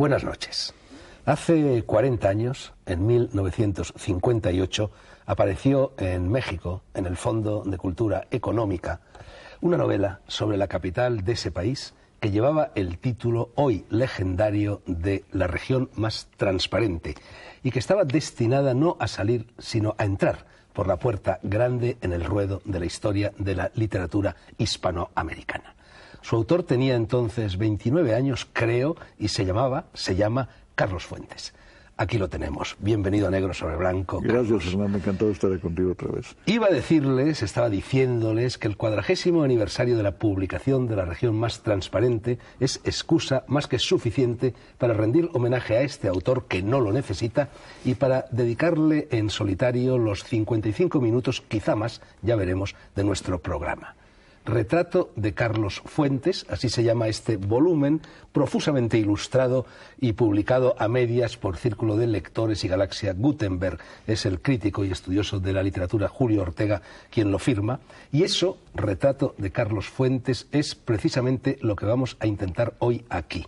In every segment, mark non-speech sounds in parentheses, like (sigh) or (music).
Buenas noches. Hace 40 años, en 1958, apareció en México, en el Fondo de Cultura Económica, una novela sobre la capital de ese país que llevaba el título hoy legendario de La región más transparente y que estaba destinada no a salir, sino a entrar por la puerta grande en el ruedo de la historia de la literatura hispanoamericana. Su autor tenía entonces 29 años, creo, y se llamaba, se llama Carlos Fuentes. Aquí lo tenemos. Bienvenido a Negro sobre Blanco. Gracias, Carlos. Me encantó estar contigo otra vez. Iba a decirles, estaba diciéndoles, que el cuadragésimo aniversario de la publicación de la región más transparente es excusa más que suficiente para rendir homenaje a este autor que no lo necesita y para dedicarle en solitario los 55 minutos, quizá más, ya veremos, de nuestro programa. Retrato de Carlos Fuentes, así se llama este volumen, profusamente ilustrado y publicado a medias por Círculo de Lectores y Galaxia Gutenberg. Es el crítico y estudioso de la literatura Julio Ortega quien lo firma. Y eso, Retrato de Carlos Fuentes, es precisamente lo que vamos a intentar hoy aquí.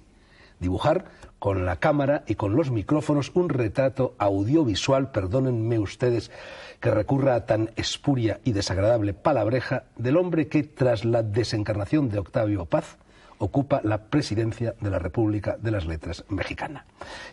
Dibujar con la cámara y con los micrófonos un retrato audiovisual, perdónenme ustedes que recurra a tan espuria y desagradable palabreja, del hombre que tras la desencarnación de Octavio Paz ocupa la presidencia de la República de las Letras Mexicana.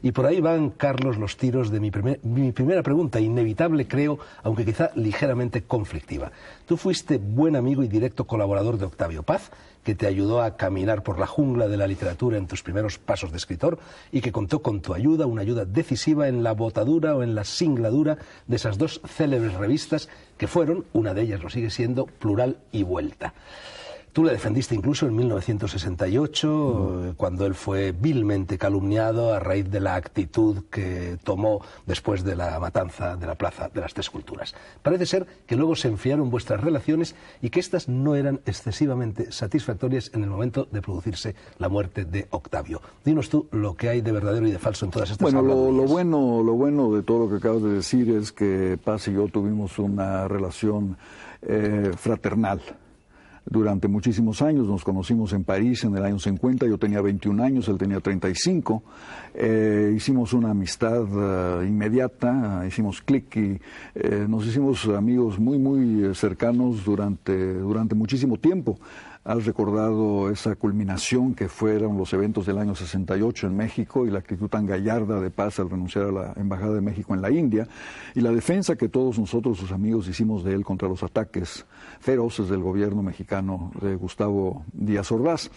Y por ahí van, Carlos, los tiros de mi, mi primera pregunta, inevitable creo, aunque quizá ligeramente conflictiva. Tú fuiste buen amigo y directo colaborador de Octavio Paz, que te ayudó a caminar por la jungla de la literatura en tus primeros pasos de escritor y que contó con tu ayuda, una ayuda decisiva en la botadura o en la singladura de esas dos célebres revistas que fueron, una de ellas lo sigue siendo, Plural y Vuelta. Tú le defendiste incluso en 1968, cuando él fue vilmente calumniado a raíz de la actitud que tomó después de la matanza de la Plaza de las Tres Culturas. Parece ser que luego se enfriaron vuestras relaciones y que éstas no eran excesivamente satisfactorias en el momento de producirse la muerte de Octavio. Dinos tú lo que hay de verdadero y de falso en todas estas Bueno, lo, bueno, lo bueno de todo lo que acabas de decir es que Paz y yo tuvimos una relación eh, fraternal durante muchísimos años. Nos conocimos en París en el año 50, yo tenía 21 años, él tenía 35. Eh, hicimos una amistad eh, inmediata, hicimos clic y eh, nos hicimos amigos muy, muy eh, cercanos durante, durante muchísimo tiempo. Has recordado esa culminación que fueron los eventos del año 68 en México y la actitud tan gallarda de paz al renunciar a la Embajada de México en la India y la defensa que todos nosotros, sus amigos, hicimos de él contra los ataques feroces del gobierno mexicano de Gustavo Díaz Ordaz.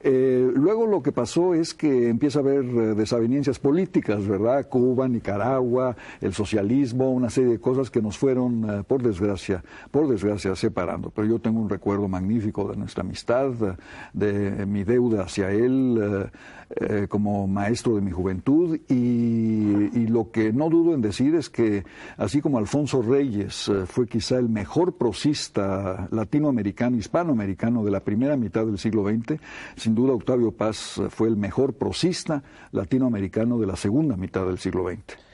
Eh, luego lo que pasó es que empieza a haber eh, desavenencias políticas, ¿verdad? Cuba, Nicaragua, el socialismo, una serie de cosas que nos fueron, eh, por desgracia, por desgracia, separando. Pero yo tengo un recuerdo magnífico de nuestra misión. Eh, de mi deuda hacia él eh, eh, como maestro de mi juventud y, y, lo que no dudo en decir es que así como Alfonso Reyes fue quizá el mejor prosista latinoamericano, hispanoamericano de la primera mitad del siglo XX, sin duda Octavio Paz fue el mejor prosista latinoamericano de la segunda mitad del siglo XX.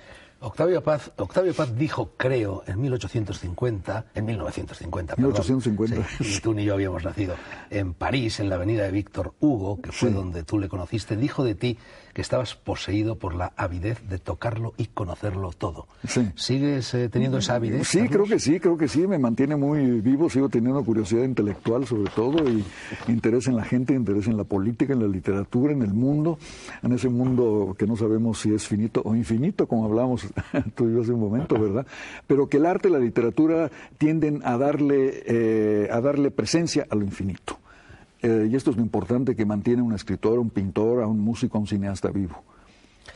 Octavio Paz, Octavio Paz dijo, creo, en 1850, en 1950, 1850. Perdón, tú ni yo habíamos nacido, en París, en la avenida de Víctor Hugo, que fue donde tú le conociste, dijo de ti que estabas poseído por la avidez de tocarlo y conocerlo todo. ¿Sigues eh, teniendo esa avidez? Sí, creo que sí, creo que sí, me mantiene muy vivo, sigo teniendo curiosidad intelectual sobre todo y interés en la gente, interés en la política, en la literatura, en el mundo, en ese mundo que no sabemos si es finito o infinito, como hablamos (laughs) tú y yo hace un momento, ¿verdad? Pero que el arte y la literatura tienden a darle, eh, a darle presencia a lo infinito. Eh, y esto es lo importante que mantiene un escritor, un pintor, a un músico, a un cineasta vivo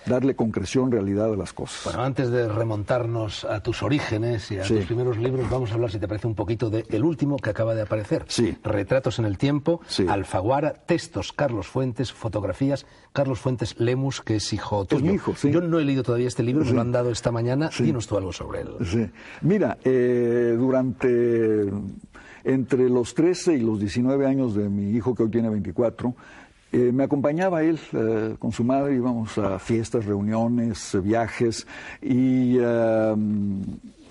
darle concreción, realidad a las cosas. Bueno, antes de remontarnos a tus orígenes y a tus primeros libros, vamos a hablar, si te parece, un poquito de el último que acaba de aparecer. Sí. Retratos en el tiempo, Alfaguara, textos, Carlos Fuentes, fotografías, Carlos Fuentes Lemus, que es hijo tuyo. Es mi hijo, sí. Yo no he leído todavía este libro, me lo han dado esta mañana. Dinos tú algo sobre él. Sí. Mira, eh, durante entre los 13 y los 19 años de mi hijo, que hoy tiene 24, eh, me acompañaba él eh, con su madre, íbamos a fiestas, reuniones, viajes y... Eh,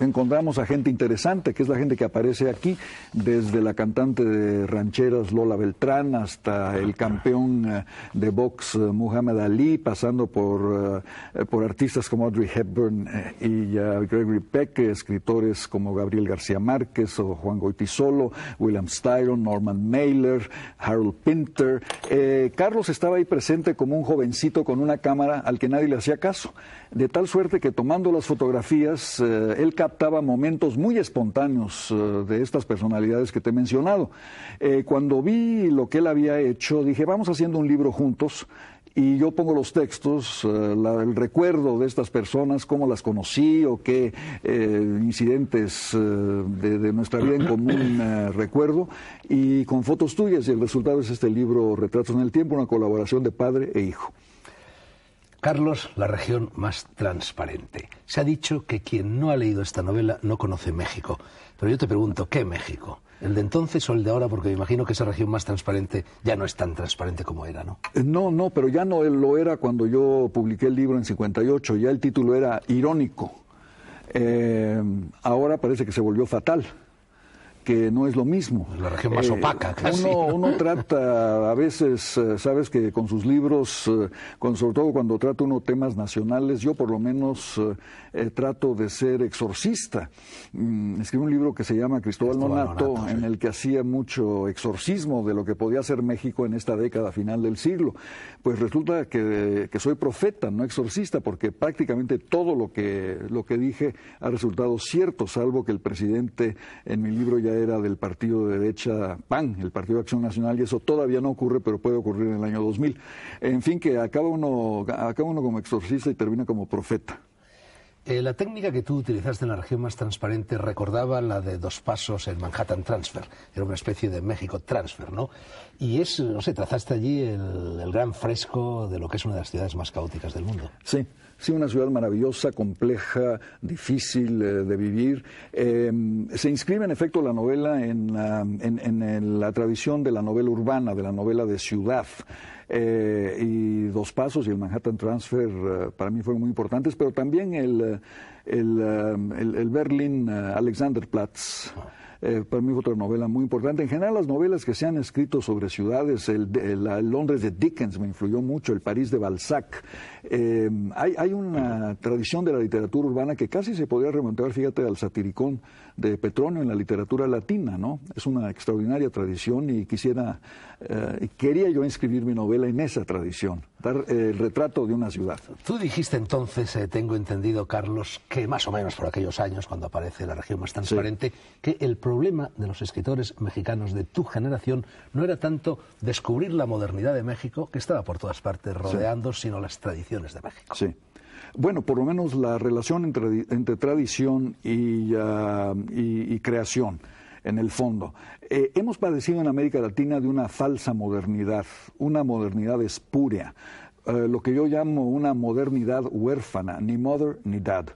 encontramos a gente interesante, que es la gente que aparece aquí, desde la cantante de rancheras Lola Beltrán hasta el campeón eh, de box eh, Muhammad Ali, pasando por, eh, por artistas como Audrey Hepburn y Gregory Peck, escritores como Gabriel García Márquez o Juan Goitisolo, William Styron, Norman Mailer, Harold Pinter. Carlos estaba ahí presente como un jovencito con una cámara al que nadie le hacía caso, de tal suerte que tomando las fotografías, el él captaba momentos muy espontáneos eh, de estas personalidades que te he mencionado. Eh, cuando vi lo que él había hecho, dije, vamos haciendo un libro juntos y yo pongo los textos, eh, el recuerdo de estas personas, cómo las conocí o qué incidentes de, nuestra vida en común recuerdo, y con fotos tuyas, y el resultado es este libro Retratos en el Tiempo, una colaboración de padre e hijo. Carlos, la región más transparente. Se ha dicho que quien no ha leído esta novela no conoce México. Pero yo te pregunto, ¿qué México? ¿El de entonces o el de ahora? Porque me imagino que esa región más transparente ya no es tan transparente como era, ¿no? Eh, no, no, pero ya no lo era cuando yo publiqué el libro en 58. Ya el título era irónico. Eh, ahora parece que se volvió fatal que no es lo mismo. La región más eh, opaca, Uno, (laughs) trata a veces, eh, sabes que con sus libros, eh, con, sobre todo cuando trata uno temas nacionales, yo por lo menos trato de ser exorcista. Mm, escribí un libro que se llama Cristóbal, Monato en el que hacía mucho exorcismo de lo que podía ser México en esta década final del siglo. Pues resulta que, que soy profeta, no exorcista, porque prácticamente todo lo que, lo que dije ha resultado cierto, salvo que el presidente en mi libro ya era del partido de derecha PAN, el Partido de Acción Nacional, y eso todavía no ocurre, pero puede ocurrir en el año 2000. En fin, que acaba uno, acaba uno como exorcista y termina como profeta. Eh, la técnica que tú utilizaste en la región más transparente recordaba la de dos pasos en Manhattan Transfer. Era una especie de México Transfer, ¿no? Y es, no sé, trazaste allí el, el gran fresco de lo que es una de las ciudades más caóticas del mundo. Sí. Sí, una ciudad maravillosa, compleja, difícil eh, de vivir. Em, se inscribe en efecto la novela ah, en, en, en la tradición de la novela urbana, de la novela de ciudad. Eh, y Dos Pasos y el Manhattan Transfer eh, para mí fueron muy importantes, pero también el, el, el, el Berlin Alexanderplatz. Eh, para mí otra novela muy importante. En general, las novelas que se han escrito sobre ciudades, el, Londres de Dickens me influyó mucho, el París de Balzac. Eh, hay, hay, una tradición de la literatura urbana que casi se podría remontar, fíjate, al satiricón de Petronio en la literatura latina, ¿no? Es una extraordinaria tradición y quisiera, eh, quería yo inscribir mi novela en esa tradición, dar eh, el retrato de una ciudad. Tú dijiste entonces, eh, tengo entendido, Carlos, que más o menos por aquellos años, cuando aparece la región más transparente, que el problema de los escritores mexicanos de tu generación no era tanto descubrir la modernidad de México, que estaba por todas partes rodeando, sino las tradiciones de México. Sí. Bueno, por lo menos la relación entre, tradición ah, y, creación en el fondo. Eh, hemos padecido en América Latina de una falsa modernidad, una modernidad espúrea, eh, lo que yo llamo una modernidad huérfana, ni mother ni dad.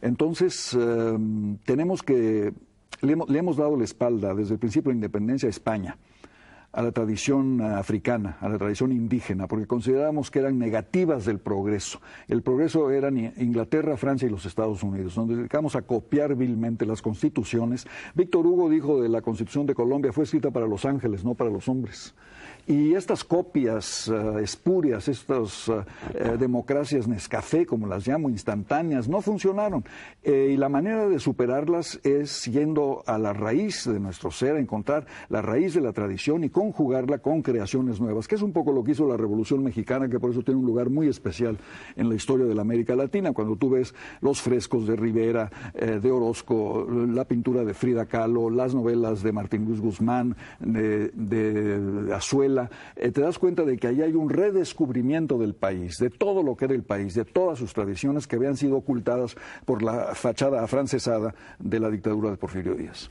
Entonces, eh, tenemos que, le hemos, le hemos dado la espalda desde el principio de la independencia a España a la tradición eh, africana, a la tradición indígena, porque considerábamos que eran negativas del progreso. El progreso eran Inglaterra, Francia y los Estados Unidos. donde dedicamos a copiar vilmente las constituciones. Víctor Hugo dijo de la constitución de Colombia fue escrita para los ángeles, no para los hombres. Y estas copias eh, espurias, estas eh, eh, democracias Nescafé, como las llamo, instantáneas, no funcionaron. y la manera de superarlas es yendo a la raíz de nuestro ser, encontrar la raíz de la tradición y conjugarla con creaciones nuevas, que es un poco lo que hizo la Revolución Mexicana, que por eso tiene un lugar muy especial en la historia de la América Latina. Cuando tú ves los frescos de Rivera, de Orozco, la pintura de Frida Kahlo, las novelas de Martín Luis Guzmán, de Azuela, eh, te das cuenta de que ahí hay un redescubrimiento del país, de todo lo que era el país, de todas sus tradiciones que habían sido ocultadas por la fachada afrancesada de la dictadura de Porfirio Díaz.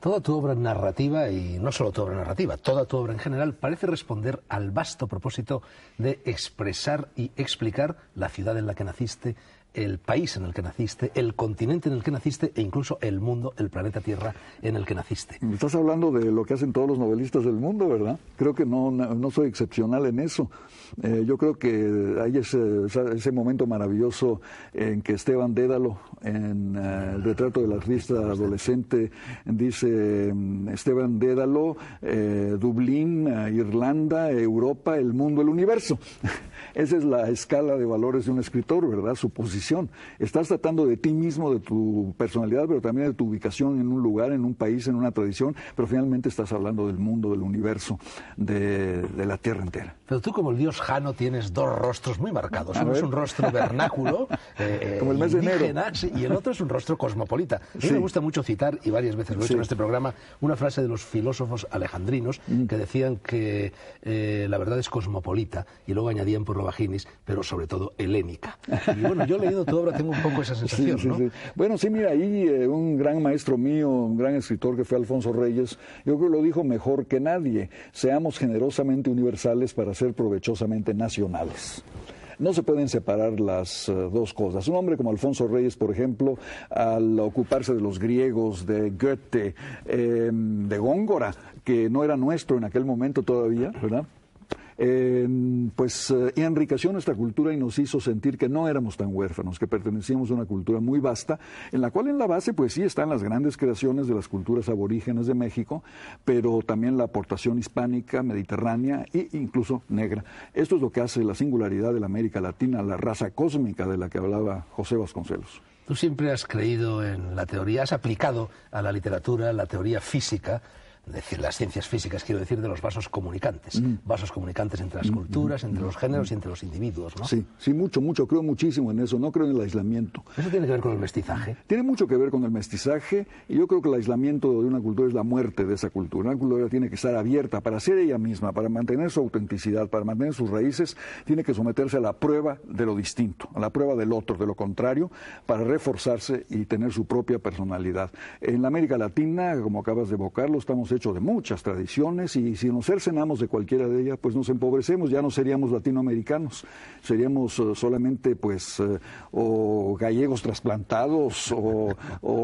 Toda tu obra narrativa, y no solo tu obra narrativa, toda tu obra en general, parece responder al vasto propósito de expresar y explicar la ciudad en la que naciste, el país en el que naciste, el continente en el que naciste e incluso el mundo, el planeta Tierra en el que naciste. estás hablando de lo que hacen todos los novelistas del mundo, ¿verdad? Creo que no, soy excepcional en eso. Eh, yo creo que hay ese, ese, momento maravilloso en que Esteban Dédalo, en eh, el retrato del artista adolescente, dice mm, Esteban Dédalo, eh, Dublín, Irlanda, Europa, el mundo, el universo. (laughs) Esa es la escala de valores de un escritor, ¿verdad? Su posición Estás tratando de ti mismo, de tu personalidad, pero también de tu ubicación en un lugar, en un país, en una tradición, pero finalmente estás hablando del mundo, del universo, de, la tierra entera. Pero tú como el dios Jano tienes dos rostros muy marcados. Uno es un rostro vernáculo, (laughs) eh, eh, como el mes de enero. y el otro es un rostro cosmopolita. A mí me gusta mucho citar, y varias veces lo he hecho en este programa, una frase de los filósofos alejandrinos mm. que decían que eh, la verdad es cosmopolita, y luego añadían por lo vaginis, pero sobre todo helénica. Y bueno, yo tengo un poco esa sensación, Bueno, sí, mira, ahí eh, un gran maestro mío, un gran escritor que fue Alfonso Reyes, yo creo que lo dijo mejor que nadie, seamos generosamente universales para ser provechosamente nacionales no se pueden separar las eh, dos cosas. Un hombre como Alfonso Reyes, por ejemplo, al ocuparse de los griegos, de Goethe, em, de Góngora, que no era nuestro en aquel momento todavía, ¿verdad? pues eh, enriqueció nuestra cultura y nos hizo sentir que no éramos tan huérfanos, que pertenecíamos a una cultura muy vasta, en la cual en la base pues sí están las grandes creaciones de las culturas aborígenes de México, pero también la aportación hispánica, mediterránea e incluso negra. Esto es lo que hace la singularidad de la América Latina, la raza cósmica de la que hablaba José Vasconcelos. Tú siempre has creído en la teoría, has aplicado a la literatura la teoría física decir, las ciencias físicas, quiero decir, de los vasos comunicantes. Mm. Vasos comunicantes entre las mm, culturas, mm, entre los géneros y entre los individuos, ¿no? Sí, sí, mucho, mucho. Creo muchísimo en eso. No creo en el aislamiento. ¿Eso tiene que ver con el mestizaje? Tiene mucho que ver con el mestizaje. Y yo creo que el aislamiento de una cultura es la muerte de esa cultura. Una cultura tiene que estar abierta para ser ella misma, para mantener su autenticidad, para mantener sus raíces. Tiene que someterse a la prueba de lo distinto, a la prueba del otro, de lo contrario, para reforzarse y tener su propia personalidad. En América Latina, como acabas de evocarlo, estamos hecho de muchas tradiciones y si nos cercenamos de cualquiera de ellas, pues nos empobrecemos, ya no seríamos latinoamericanos, seríamos eh, solamente pues eh, o gallegos trasplantados o,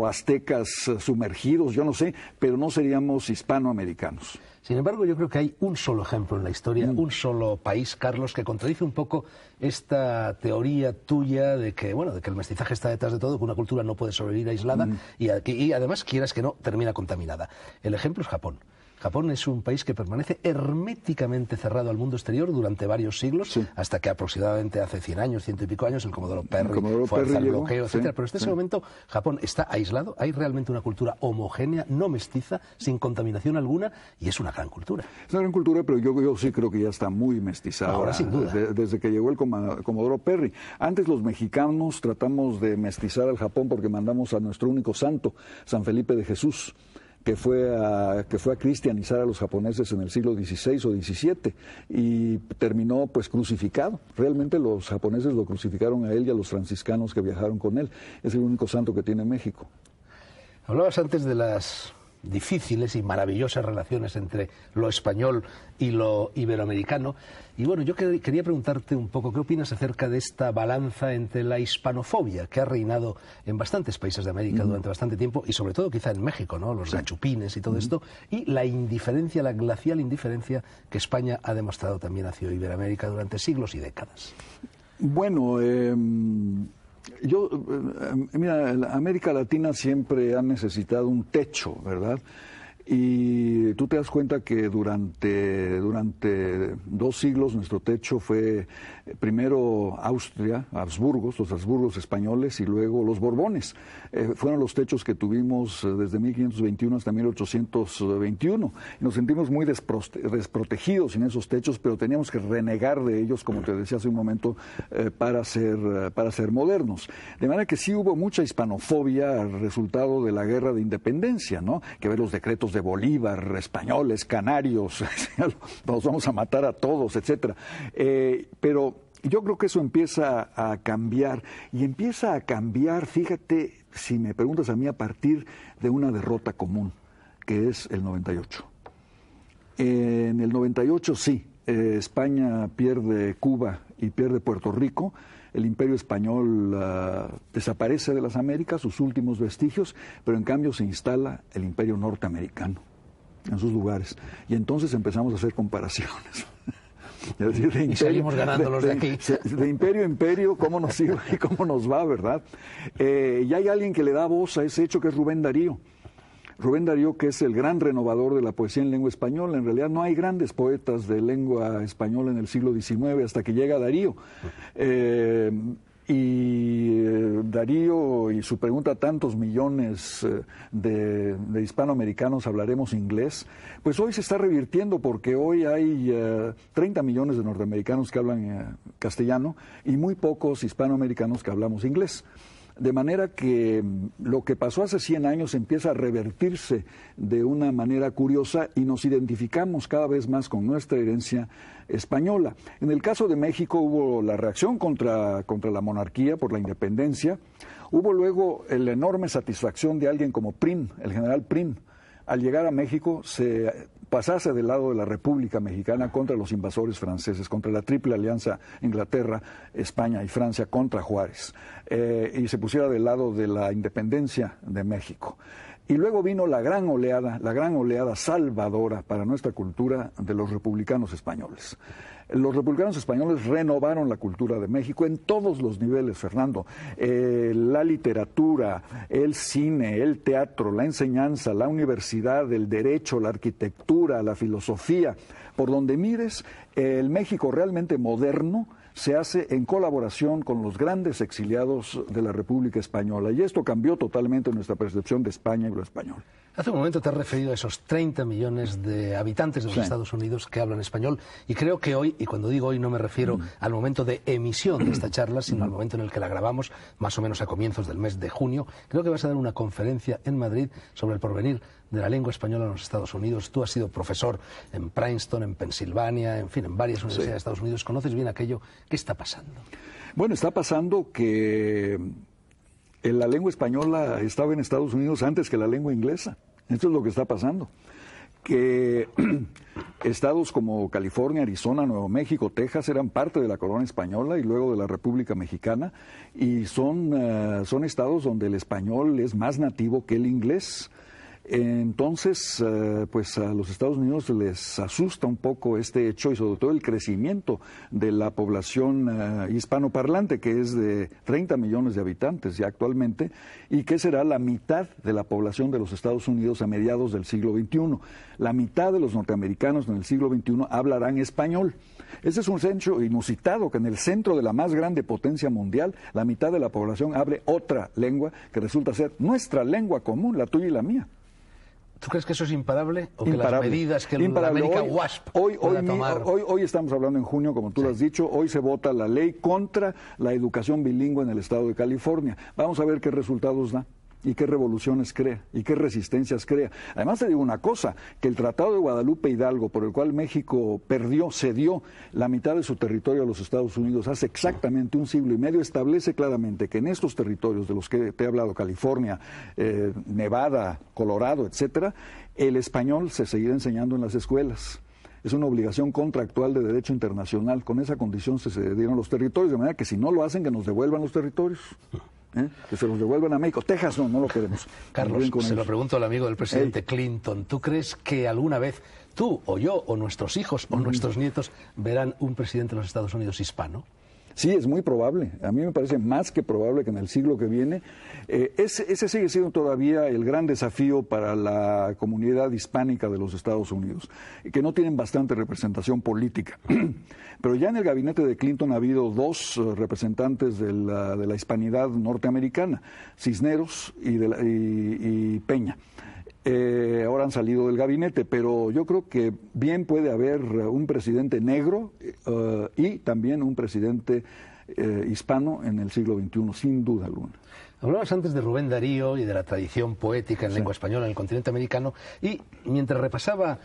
aztecas eh, sumergidos, yo no sé, pero no seríamos hispanoamericanos. Sin embargo, yo creo que hay un solo ejemplo en la historia, mm. un solo país, Carlos, que contradice un poco esta teoría tuya de que, bueno, de que el mestizaje está detrás de todo, que una cultura no puede sobrevivir aislada mm. y, y, además, quieras que no, termina contaminada. El ejemplo es Japón. Japón es un país que permanece herméticamente cerrado al mundo exterior durante varios siglos, hasta que aproximadamente hace 100 años, ciento y pico años, el Comodoro Perry, fue bloqueo, etc. Pero en ese momento Japón está aislado, hay realmente una cultura homogénea, no mestiza, sin contaminación alguna, y es una gran cultura. Es una gran cultura, pero yo, sí creo que ya está muy mestizada. Ahora, sin duda. desde que llegó el Comodoro Perry. Antes los mexicanos tratamos de mestizar al Japón porque mandamos a nuestro único santo, San Felipe de Jesús que fue a, que fue a cristianizar a los japoneses en el siglo XVI o XVII y terminó pues crucificado. Realmente los japoneses lo crucificaron a él y a los franciscanos que viajaron con él. Es el único santo que tiene México. Hablabas antes de las difíciles y maravillosas relaciones entre lo español y lo iberoamericano. Y bueno, yo quería preguntarte un poco, ¿qué opinas acerca de esta balanza entre la hispanofobia que ha reinado en bastantes países de América mm. durante bastante tiempo y sobre todo quizá en México, ¿no? Los gachupines y todo mm. esto, y la indiferencia, la glacial indiferencia que España ha demostrado también hacia Iberoamérica durante siglos y décadas? Bueno, em, yo, eh, eh, mira, América Latina siempre ha necesitado un techo, ¿verdad? Y tú te das cuenta que durante, durante dos siglos nuestro techo fue eh, primero Austria, Habsburgos, los Habsburgos españoles y luego los Borbones. Eh, fueron los techos que tuvimos eh, desde 1521 hasta 1821. Nos sentimos muy desprotegidos en esos techos, pero teníamos que renegar de ellos, como te decía hace un momento, para, ser, para ser modernos. De manera que sí hubo mucha hispanofobia al resultado de la guerra de independencia, ¿no? Que ver los decretos Bolívar, españoles, canarios, nos (laughs) vamos a matar a todos, etcétera. Eh, pero yo creo que eso empieza a cambiar y empieza a cambiar, fíjate, si me preguntas a mí, a partir de una derrota común, que es el 98. En el 98 sí, eh, España pierde Cuba y pierde Puerto Rico, el imperio español ah, desaparece de las Américas, sus últimos vestigios, pero en cambio se instala el imperio norteamericano en sus lugares. Y entonces empezamos a hacer comparaciones. Seguimos ganando los de, aquí. De, imperio a imperio, cómo nos iba y cómo nos va, ¿verdad? Eh, y hay alguien que le da voz a ese hecho que es Rubén Darío. Rubén Darío, que es el gran renovador de la poesía en lengua española. En realidad no hay grandes poetas de lengua española en el siglo XIX hasta que llega Darío. Eh, y eh, Darío y su pregunta, ¿tantos millones eh, de, hispanoamericanos hablaremos inglés? Pues hoy se está revirtiendo porque hoy hay 30 millones de norteamericanos que hablan castellano y muy pocos hispanoamericanos que hablamos inglés. De manera que mm, lo que pasó hace 100 años empieza a revertirse de una manera curiosa y nos identificamos cada vez más con nuestra herencia española. En el caso de México hubo la reacción contra, contra la monarquía por la independencia, hubo luego la enorme satisfacción de alguien como Prim, el general Prim. Al llegar a México se pasase del lado de la República Mexicana contra los invasores franceses, contra la triple alianza Inglaterra, España y Francia contra Juárez, eh, y se pusiera del lado de la independencia de México. Y luego vino la gran oleada, la gran oleada salvadora para nuestra cultura de los republicanos españoles. Los republicanos españoles renovaron la cultura de México en todos los niveles, Fernando. Eh, la literatura, el cine, el teatro, la enseñanza, la universidad, el derecho, la arquitectura, la filosofía. Por donde mires, el México realmente moderno se hace en colaboración con los grandes exiliados de la República Española. Y esto cambió totalmente nuestra percepción de España y lo español. Hace un momento te has referido a esos 30 millones de habitantes de los Estados Unidos que hablan español y creo que hoy, y cuando digo hoy no me refiero mm. al momento de emisión de esta charla, sino al momento en el que la grabamos, más o menos a comienzos del mes de junio, creo que vas a dar una conferencia en Madrid sobre el porvenir de la lengua española en los Estados Unidos. Tú has sido profesor en Princeton, en Pensilvania, en fin, en varias universidades de Estados Unidos. ¿Conoces bien aquello? ¿Qué está pasando? Bueno, está pasando que en eh, la lengua española estaba en Estados Unidos antes que la lengua inglesa. Esto es lo que está pasando. Que (clears throat) estados como California, Arizona, Nuevo México, Texas eran parte de la corona española y luego de la República Mexicana y son, eh, son estados donde el español es más nativo que el inglés. Entonces, eh, pues a los Estados Unidos les asusta un poco este hecho y sobre todo el crecimiento de la población eh, hispanoparlante, que es de 30 millones de habitantes ya actualmente, y que será la mitad de la población de los Estados Unidos a mediados del siglo XXI. La mitad de los norteamericanos en el siglo XXI hablarán español. Ese es un hecho inusitado que en el centro de la más grande potencia mundial, la mitad de la población hable otra lengua que resulta ser nuestra lengua común, la tuya y la mía. ¿Tú crees que eso es imparable? ¿O que las medidas que hoy, hoy, estamos hablando en junio, como tú lo has dicho, hoy se vota la ley contra la educación bilingüe en el estado de California. Vamos a ver qué resultados da y qué revoluciones crea y qué resistencias crea. Además te digo una cosa, que el Tratado de Guadalupe Hidalgo, por el cual México perdió, cedió la mitad de su territorio a los Estados Unidos hace exactamente un siglo y medio, establece claramente que en estos territorios de los que te he hablado, California, eh, Nevada, Colorado, etcétera, el español se seguirá enseñando en las escuelas es una obligación contractual de derecho internacional. Con esa condición se cedieron los territorios, de manera que si no lo hacen, que nos devuelvan los territorios. ¿Eh? que se los devuelvan a México. Texas no, no lo queremos. (laughs) Carlos, se lo pregunto al amigo del presidente Clinton. ¿Tú crees que alguna vez tú o yo o nuestros hijos o nuestros nietos verán un presidente de los Estados Unidos hispano? Sí, es muy probable. A mí me parece más que probable que en el siglo que viene. Eh, ese, sigue siendo todavía el gran desafío para la comunidad hispánica de los Estados Unidos, que no tienen bastante representación política. (clears throat) Pero ya en el gabinete de Clinton ha habido dos eh, representantes de la, de la hispanidad norteamericana, Cisneros y, de y Peña. Eh, ahora han salido del gabinete, pero yo creo que bien puede haber eh, un presidente negro eh, y también un presidente hispano en el siglo XXI, sin duda alguna. Hablabas antes de Rubén Darío y de la tradición poética en lengua española en el continente americano y mientras repasaba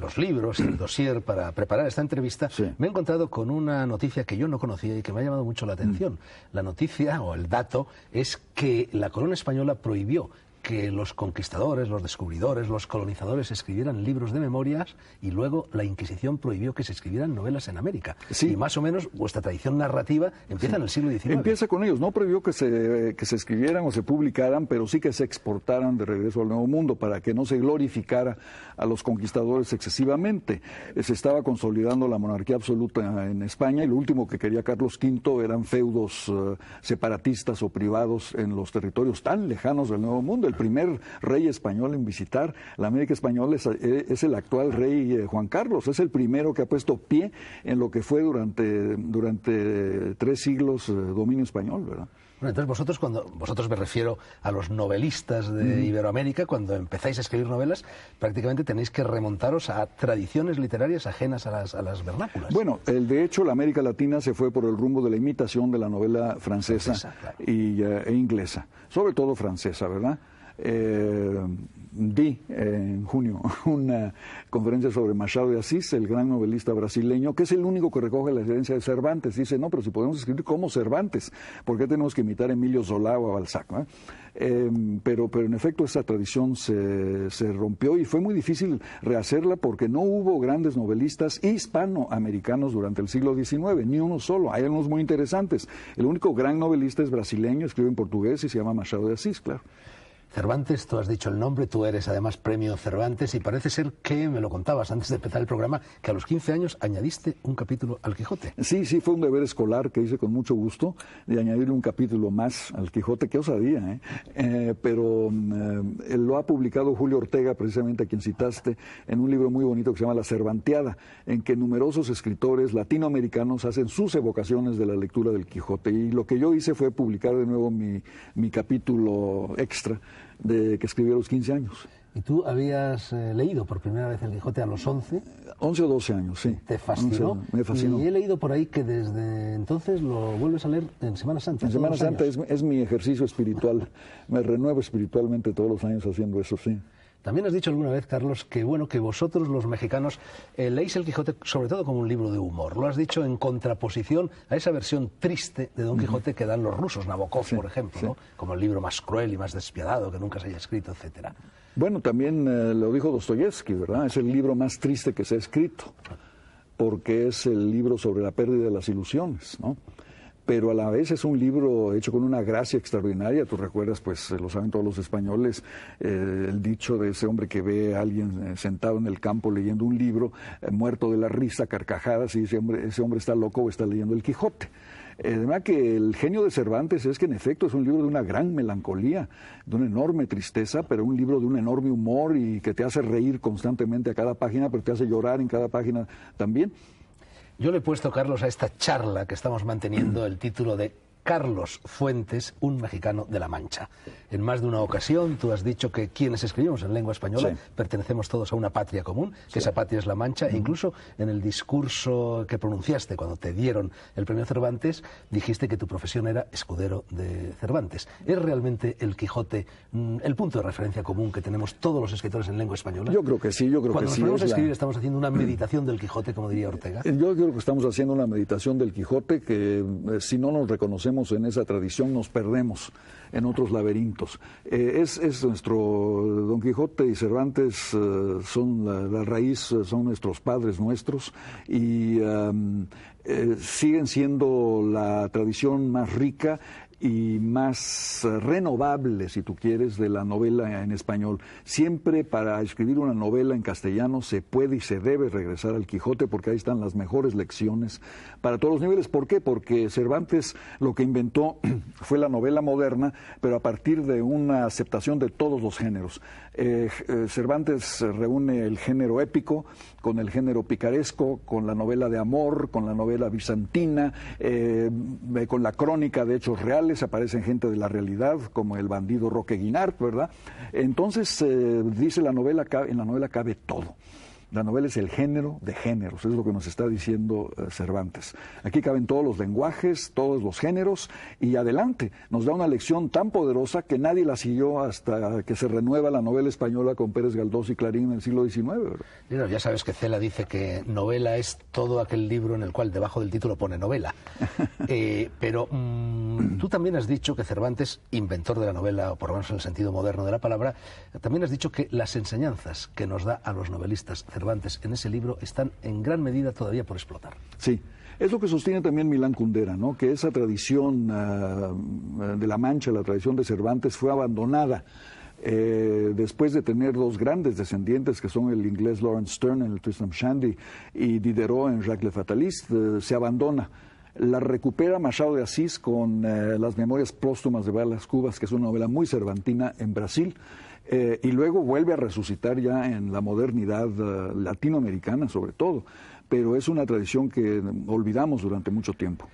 los libros, el dossier para preparar esta entrevista, me he encontrado con una noticia que yo no conocía y que me ha llamado mucho la mm. atención. La noticia o el dato es que la corona española prohibió que los conquistadores, los descubridores, los colonizadores escribieran libros de memorias y luego la Inquisición prohibió que se escribieran novelas en América. Sí. Y más o menos vuestra tradición narrativa empieza en el siglo XIX. Empieza con ellos, no prohibió que se, que se escribieran o se publicaran, pero sí que se exportaran de regreso al Nuevo Mundo para que no se glorificara a los conquistadores excesivamente. Eh, se estaba consolidando la monarquía absoluta en España y lo último que quería Carlos V eran feudos eh, separatistas o privados en los territorios tan lejanos del Nuevo Mundo el primer rey español en visitar la América Española, es, eh, el actual rey eh, Juan Carlos, es el primero que ha puesto pie en lo que fue durante, durante tres siglos eh, dominio español, ¿verdad? Bueno, entonces vosotros, cuando vosotros me refiero a los novelistas de Iberoamérica, cuando empezáis a escribir novelas, prácticamente tenéis que remontaros a tradiciones literarias ajenas a las, vernáculas. Bueno, el, de hecho, la América Latina se fue por el rumbo de la imitación de la novela francesa, y, e inglesa, sobre todo francesa, ¿verdad? di eh, eh, en junio (laughs) una conferencia sobre Machado de Asís, el gran novelista brasileño, que es el único que recoge la herencia de Cervantes. Dice, no, pero si podemos escribir como Cervantes, ¿por qué tenemos que imitar a Emilio Zola o a Balzac? Em, pero, pero en efecto esa tradición se, se, rompió y fue muy difícil rehacerla porque no hubo grandes novelistas hispanoamericanos durante el siglo XIX, ni uno solo. Hay algunos muy interesantes. El único gran novelista es brasileño, escribe en portugués y se llama Machado de Asís, claro. Cervantes, tú has dicho el nombre, tú eres además premio Cervantes y parece ser que me lo contabas antes de empezar el programa, que a los 15 años añadiste un capítulo al Quijote. Sí, sí, fue un deber escolar que hice con mucho gusto de añadirle un capítulo más al Quijote, que osadía, ¿eh? eh pero eh, lo ha publicado Julio Ortega, precisamente a quien citaste, en un libro muy bonito que se llama La Cervanteada, en que numerosos escritores latinoamericanos hacen sus evocaciones de la lectura del Quijote. Y lo que yo hice fue publicar de nuevo mi capítulo extra de, que escribió a los 15 años. ¿Y tú habías eh, leído por primera vez El Quijote a los 11? 11 o 12 años, sí. ¿Te fascinó? me fascinó. Y he leído por ahí que desde entonces lo vuelves a leer en Semana Santa. En Semana Santa es, mi ejercicio espiritual. (laughs) me renuevo espiritualmente todos los años haciendo eso, sí. También has dicho alguna vez, Carlos, que bueno, que vosotros los mexicanos eh, leéis el Quijote sobre todo como un libro de humor. Lo has dicho en contraposición a esa versión triste de Don Quijote que dan los rusos, Nabokov, por ejemplo, ¿no? como el libro más cruel y más despiadado que nunca se haya escrito, etcétera. Bueno, también eh, lo dijo Dostoyevsky, ¿verdad? Es el libro más triste que se ha escrito, porque es el libro sobre la pérdida de las ilusiones, ¿no? pero a la vez es un libro hecho con una gracia extraordinaria. Tú recuerdas, pues eh, lo saben todos los españoles, eh, el dicho de ese hombre que ve a alguien eh, sentado en el campo leyendo un libro, muerto de la risa, carcajadas, y ese hombre está loco o está leyendo el Quijote. verdad que el genio de Cervantes es que en efecto es un libro de una gran melancolía, de una enorme tristeza, pero un libro de un enorme humor y que te hace reír constantemente a cada página, pero te hace llorar en cada página también. Yo le he puesto, Carlos, a esta charla que estamos manteniendo el título de Carlos Fuentes, un mexicano de La Mancha. En más de una ocasión tú has dicho que quienes escribimos en lengua española pertenecemos todos a una patria común, que esa patria es La Mancha, incluso en el discurso que pronunciaste cuando te dieron el premio Cervantes, dijiste que tu profesión era escudero de Cervantes. ¿Es realmente el Quijote mm, el punto de referencia común que tenemos todos los escritores en lengua española? Yo creo que sí, yo creo que sí. Cuando nos a escribir estamos haciendo una mm. meditación del Quijote, como diría Ortega. Yo creo que estamos haciendo una meditación del Quijote que eh, si no nos reconocemos en esa tradición nos perdemos en otros laberintos. Eh, es, es, nuestro eh, Don Quijote y Cervantes eh, son la, raíz, son nuestros padres nuestros y siguen siendo la tradición más rica y más eh, renovable, si tú quieres, de la novela en español. Siempre para escribir una novela en castellano se puede y se debe regresar al Quijote porque ahí están las mejores lecciones para todos los niveles. ¿Por qué? Porque Cervantes lo que inventó (clears throat) fue la novela moderna, pero a partir de una aceptación de todos los géneros. Eh, eh, Cervantes reúne el género épico con el género picaresco, con la novela de amor, con la novela bizantina, eh, con la crónica de hechos reales, aparecen gente de la realidad, como el bandido Roque Guinart, ¿verdad? Entonces, dice la novela, en la novela cabe todo. La novela es el género de géneros, es lo que nos está diciendo eh, Cervantes. Aquí caben todos los lenguajes, todos los géneros y adelante. Nos da una lección tan poderosa que nadie la siguió hasta que se renueva la novela española con Pérez Galdós y Clarín en el siglo XIX. ya sabes que Cela dice que novela es todo aquel libro en el cual debajo del título pone novela. (laughs) Eh, pero mm, tú también has dicho que Cervantes, inventor de la novela, o por lo menos en el sentido moderno de la palabra, también has dicho que las enseñanzas que nos da a los novelistas en ese libro están en gran medida todavía por explotar. Sí. Es lo que sostiene también Milán Kundera, ¿no? que esa tradición ah, de la Mancha, la tradición de Cervantes, fue abandonada. Eh, después de tener dos grandes descendientes que son el inglés Lawrence Stern en el Tristram Shandy y Diderot en Jacques Le Fataliste, eh, se abandona. La recupera Machado de Asís con eh, las memorias póstumas de Balas Cubas, que es una novela muy cervantina en Brasil, eh, y luego vuelve a resucitar ya en la modernidad eh, latinoamericana sobre todo, pero es una tradición que olvidamos durante mucho tiempo.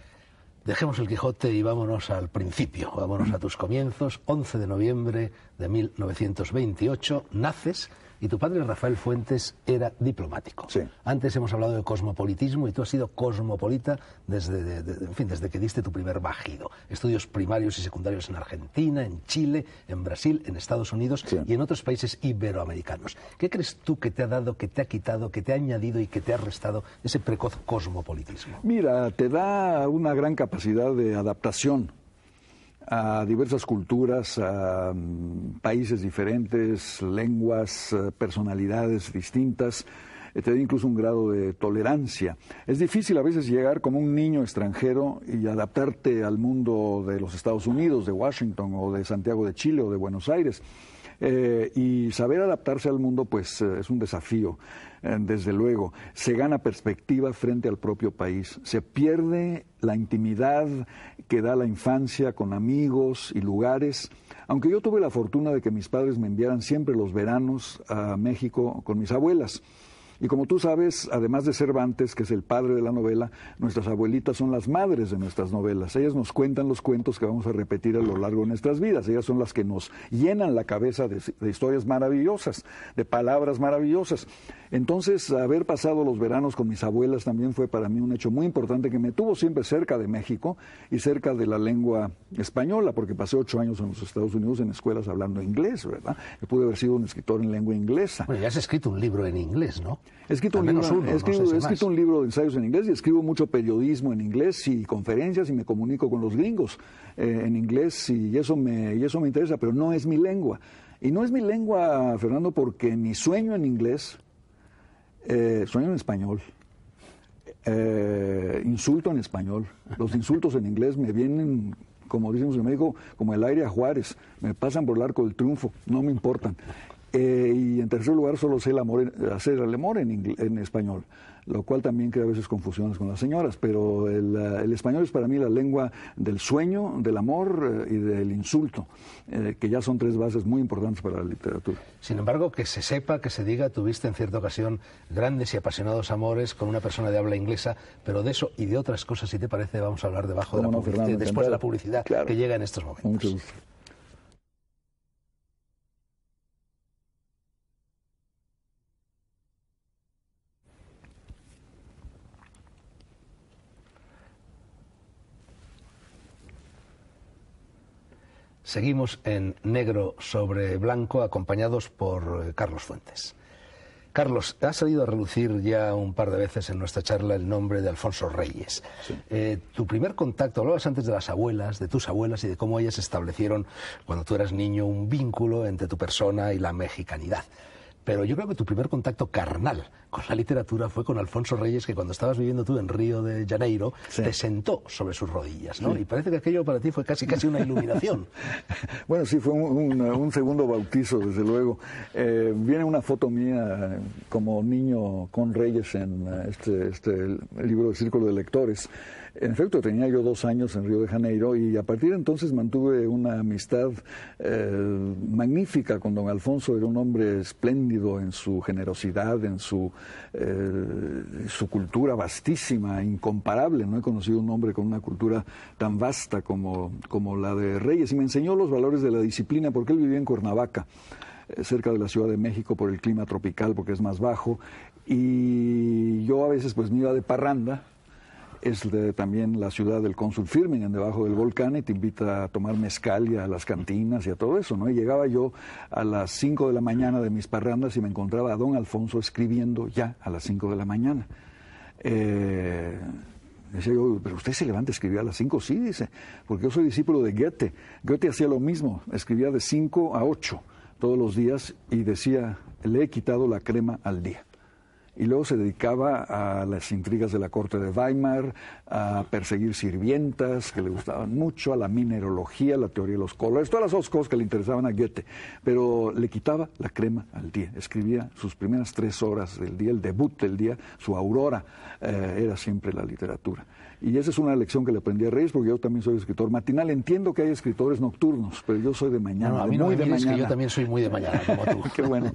Dejemos el Quijote y vámonos al principio, vámonos a tus comienzos. 11 de noviembre de 1928, naces y tu padre, Rafael Fuentes, era diplomático. Antes hemos hablado de cosmopolitismo y tú has sido cosmopolita desde, fin, desde que diste tu primer bajido. Estudios primarios y secundarios en Argentina, en Chile, en Brasil, en Estados Unidos y en otros países iberoamericanos. ¿Qué crees tú que te ha dado, que te ha quitado, que te ha añadido y que te ha restado ese precoz cosmopolitismo? Mira, te da una gran capacidad de adaptación a diversas culturas, a mm, países diferentes, lenguas, eh, personalidades distintas eh, te da incluso un grado de tolerancia. Es difícil a veces llegar como un niño extranjero y adaptarte al mundo de los Estados Unidos, de Washington o de Santiago de Chile o de Buenos Aires. Eh, y saber adaptarse al mundo pues eh, es un desafío, eh, desde luego. Se gana perspectiva frente al propio país, se pierde la intimidad que da la infancia con amigos y lugares. Aunque yo tuve la fortuna de que mis padres me enviaran siempre los veranos a México con mis abuelas. Y como tú sabes, además de Cervantes, que es el padre de la novela, nuestras abuelitas son las madres de nuestras novelas. Ellas nos cuentan los cuentos que vamos a repetir a lo largo de nuestras vidas. Ellas son las que nos llenan la cabeza de, historias maravillosas, de palabras maravillosas. Entonces, haber pasado los veranos con mis abuelas también fue para mí un hecho muy importante que me tuvo siempre cerca de México y cerca de la lengua española, porque pasé ocho años en los Estados Unidos en escuelas hablando inglés, ¿verdad? Yo pude haber sido un escritor en lengua inglesa. Bueno, ya has escrito un libro en inglés, ¿no? He escrito, un libro, de ensayos en inglés y escribo mucho periodismo en inglés y conferencias y me comunico con los gringos eh, en inglés y eso, me, y eso me interesa, pero no es mi lengua. Y no es mi lengua, Fernando, porque mi sueño en inglés, eh, sueño en español, eh, insulto en español. Los insultos en inglés me vienen, como decimos en México, como el aire a Juárez. Me pasan por el arco del triunfo, no me importan y en tercer lugar, solo sé hacer el amor en, español, lo cual también crea a veces confusiones con las señoras, pero el, eh, español es para mí la lengua del sueño, del amor eh, y del insulto, eh, que ya son tres bases muy importantes para la literatura. Sin embargo, que se sepa, que se diga, tuviste en cierta ocasión grandes y apasionados amores con una persona de habla inglesa, pero de eso y de otras cosas, si te parece, vamos a hablar debajo de la después de la publicidad que llega en estos momentos. Seguimos en negro sobre blanco acompañados por eh, Carlos Fuentes. Carlos, ha salido a relucir ya un par de veces en nuestra charla el nombre de Alfonso Reyes. Eh, tu primer contacto, hablabas antes de las abuelas, de tus abuelas y de cómo ellas establecieron cuando tú eras niño un vínculo entre tu persona y la mexicanidad. Pero yo creo que tu primer contacto carnal con la literatura fue con Alfonso Reyes, que cuando estabas viviendo tú en Río de Janeiro, te sentó sobre sus rodillas, ¿no? Y parece que aquello para ti fue casi, casi una iluminación. (laughs) bueno, sí, fue un, segundo bautizo, desde luego. Eh, viene una foto mía eh, como niño con Reyes en eh, este, este libro de Círculo de Lectores. En efecto, tenía yo dos años en Río de Janeiro y a partir de entonces mantuve una amistad eh, magnífica con don Alfonso. Era un hombre espléndido en su generosidad, en su, eh, su cultura vastísima, incomparable. No he conocido un hombre con una cultura tan vasta como, como la de Reyes. Y me enseñó los valores de la disciplina porque él vivía en Cuernavaca eh, cerca de la Ciudad de México por el clima tropical, porque es más bajo, y yo a veces pues me iba de parranda es de, también la ciudad del cónsul en debajo del volcán, y te invita a tomar mezcal y a las cantinas y a todo eso, ¿no? Y llegaba yo a las 5 de la mañana de mis parrandas y me encontraba a don Alfonso escribiendo ya a las 5 de la mañana. Eh, decía yo, pero usted se levanta a escribir a las 5, sí, dice, porque yo soy discípulo de Goethe. Goethe hacía lo mismo, escribía de 5 a 8 todos los días y decía, le he quitado la crema al día y luego se dedicaba a las intrigas de la corte de Weimar, a perseguir sirvientas que le gustaban mucho, a la minerología, a la teoría de los colores, todas las cosas que le interesaban a Goethe, pero le quitaba la crema al día. Escribía sus primeras tres horas del día, el debut del día, su aurora eh, era siempre la literatura. Y esa es una lección que le aprendí a Reyes, porque yo también soy escritor matinal. Entiendo que hay escritores nocturnos, pero yo soy de mañana, muy de mañana. yo también soy muy de mañana, como tú. (laughs) Qué bueno.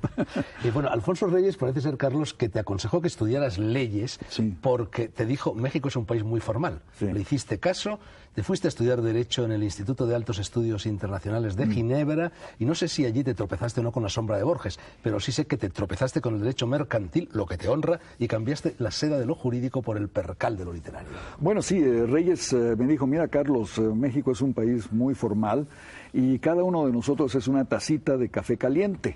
y bueno, Alfonso Reyes parece ser, Carlos, que te aconsejó que estudiaras leyes, porque te dijo, México es un país muy formal. Le hiciste caso te fuiste a estudiar Derecho en el Instituto de Altos Estudios Internacionales de mm. Ginebra y no sé si allí te tropezaste o no con la sombra de Borges, pero sí sé que te tropezaste con el derecho mercantil, lo que te honra, y cambiaste la seda de lo jurídico por el percal de lo literario. Bueno, sí, eh, Reyes eh, me dijo, mira Carlos, eh, México es un país muy formal y cada uno de nosotros es una tacita de café caliente.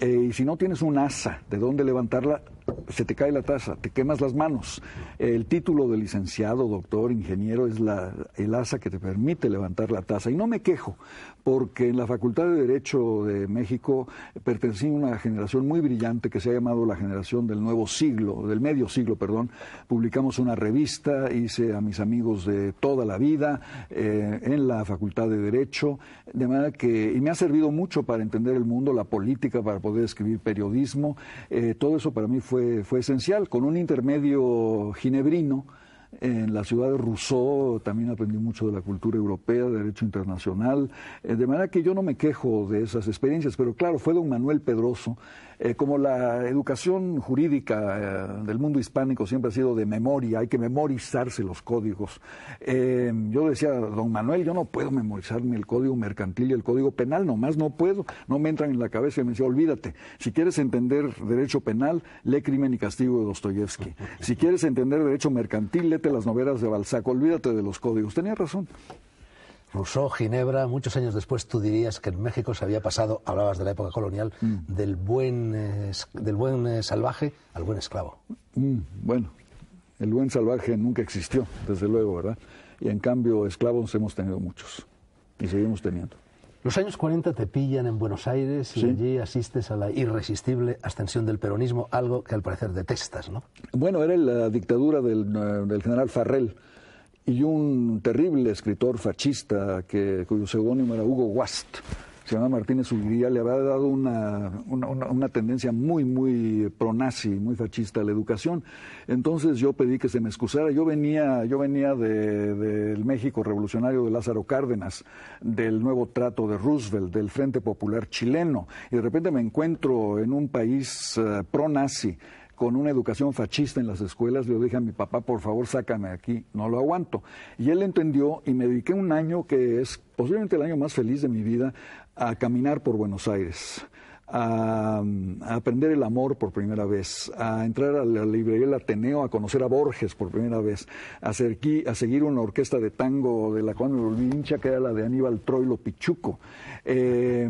y si no tienes un asa de dónde levantarla, se te cae la taza, te quemas las manos. El título de licenciado, doctor, ingeniero es la, el asa que te permite levantar la taza. Y no me quejo, porque en la Facultad de Derecho de México pertenecí a una generación muy brillante que se ha llamado la generación del nuevo siglo, del medio siglo, perdón. Publicamos una revista, hice a mis amigos de toda la vida eh, en la Facultad de Derecho, de manera que, y me ha servido mucho para entender el mundo, la política, para poder escribir periodismo. Eh, todo eso para mí fue fue, esencial, con un intermedio ginebrino. En la ciudad de Rousseau también aprendí mucho de la cultura europea, de derecho internacional, eh, de manera que yo no me quejo de esas experiencias, pero claro, fue don Manuel Pedroso eh, como la educación jurídica eh, del mundo hispánico siempre ha sido de memoria, hay que memorizarse los códigos. Eh, yo decía, don Manuel, yo no puedo memorizarme el código mercantil y el código penal, nomás no puedo, no me entran en la cabeza y me decía, olvídate, si quieres entender derecho penal, lee Crimen y Castigo de Dostoyevsky. Si quieres entender derecho mercantil, léete las novelas de Balzac, olvídate de los códigos. Tenía razón. Rousseau, Ginebra, muchos años después tú dirías que en México se había pasado, hablabas de la época colonial, mm. del buen, del buen eh, salvaje al buen esclavo. Mm, bueno, el buen salvaje nunca existió, desde luego, ¿verdad? Y en cambio, esclavos hemos tenido muchos y seguimos teniendo. Los años 40 te pillan en Buenos Aires y allí asistes a la irresistible ascensión del peronismo, algo que al parecer detestas, ¿no? Bueno, era la dictadura del, eh, del general Farrell y un terrible escritor fascista que, cuyo seudónimo era Hugo Wast, se llama Martínez Uribe, le había dado una, tendencia muy, muy pronazi, muy fascista a la educación. Entonces yo pedí que se me excusara. Yo venía, yo venía del México revolucionario de Lázaro Cárdenas, del nuevo trato de Roosevelt, del Frente Popular chileno, y de repente me encuentro en un país eh, pronazi con una educación fascista en las escuelas, le dije a mi papá, por favor, sácame aquí, no lo aguanto. Y él entendió y me dediqué un año que es posiblemente el año más feliz de mi vida a caminar por Buenos Aires. A, aprender el amor por primera vez, a entrar a la librería del Ateneo, a conocer a Borges por primera vez, a, a seguir una orquesta de tango de la cual me volví hincha, que era la de Aníbal Troilo Pichuco, eh,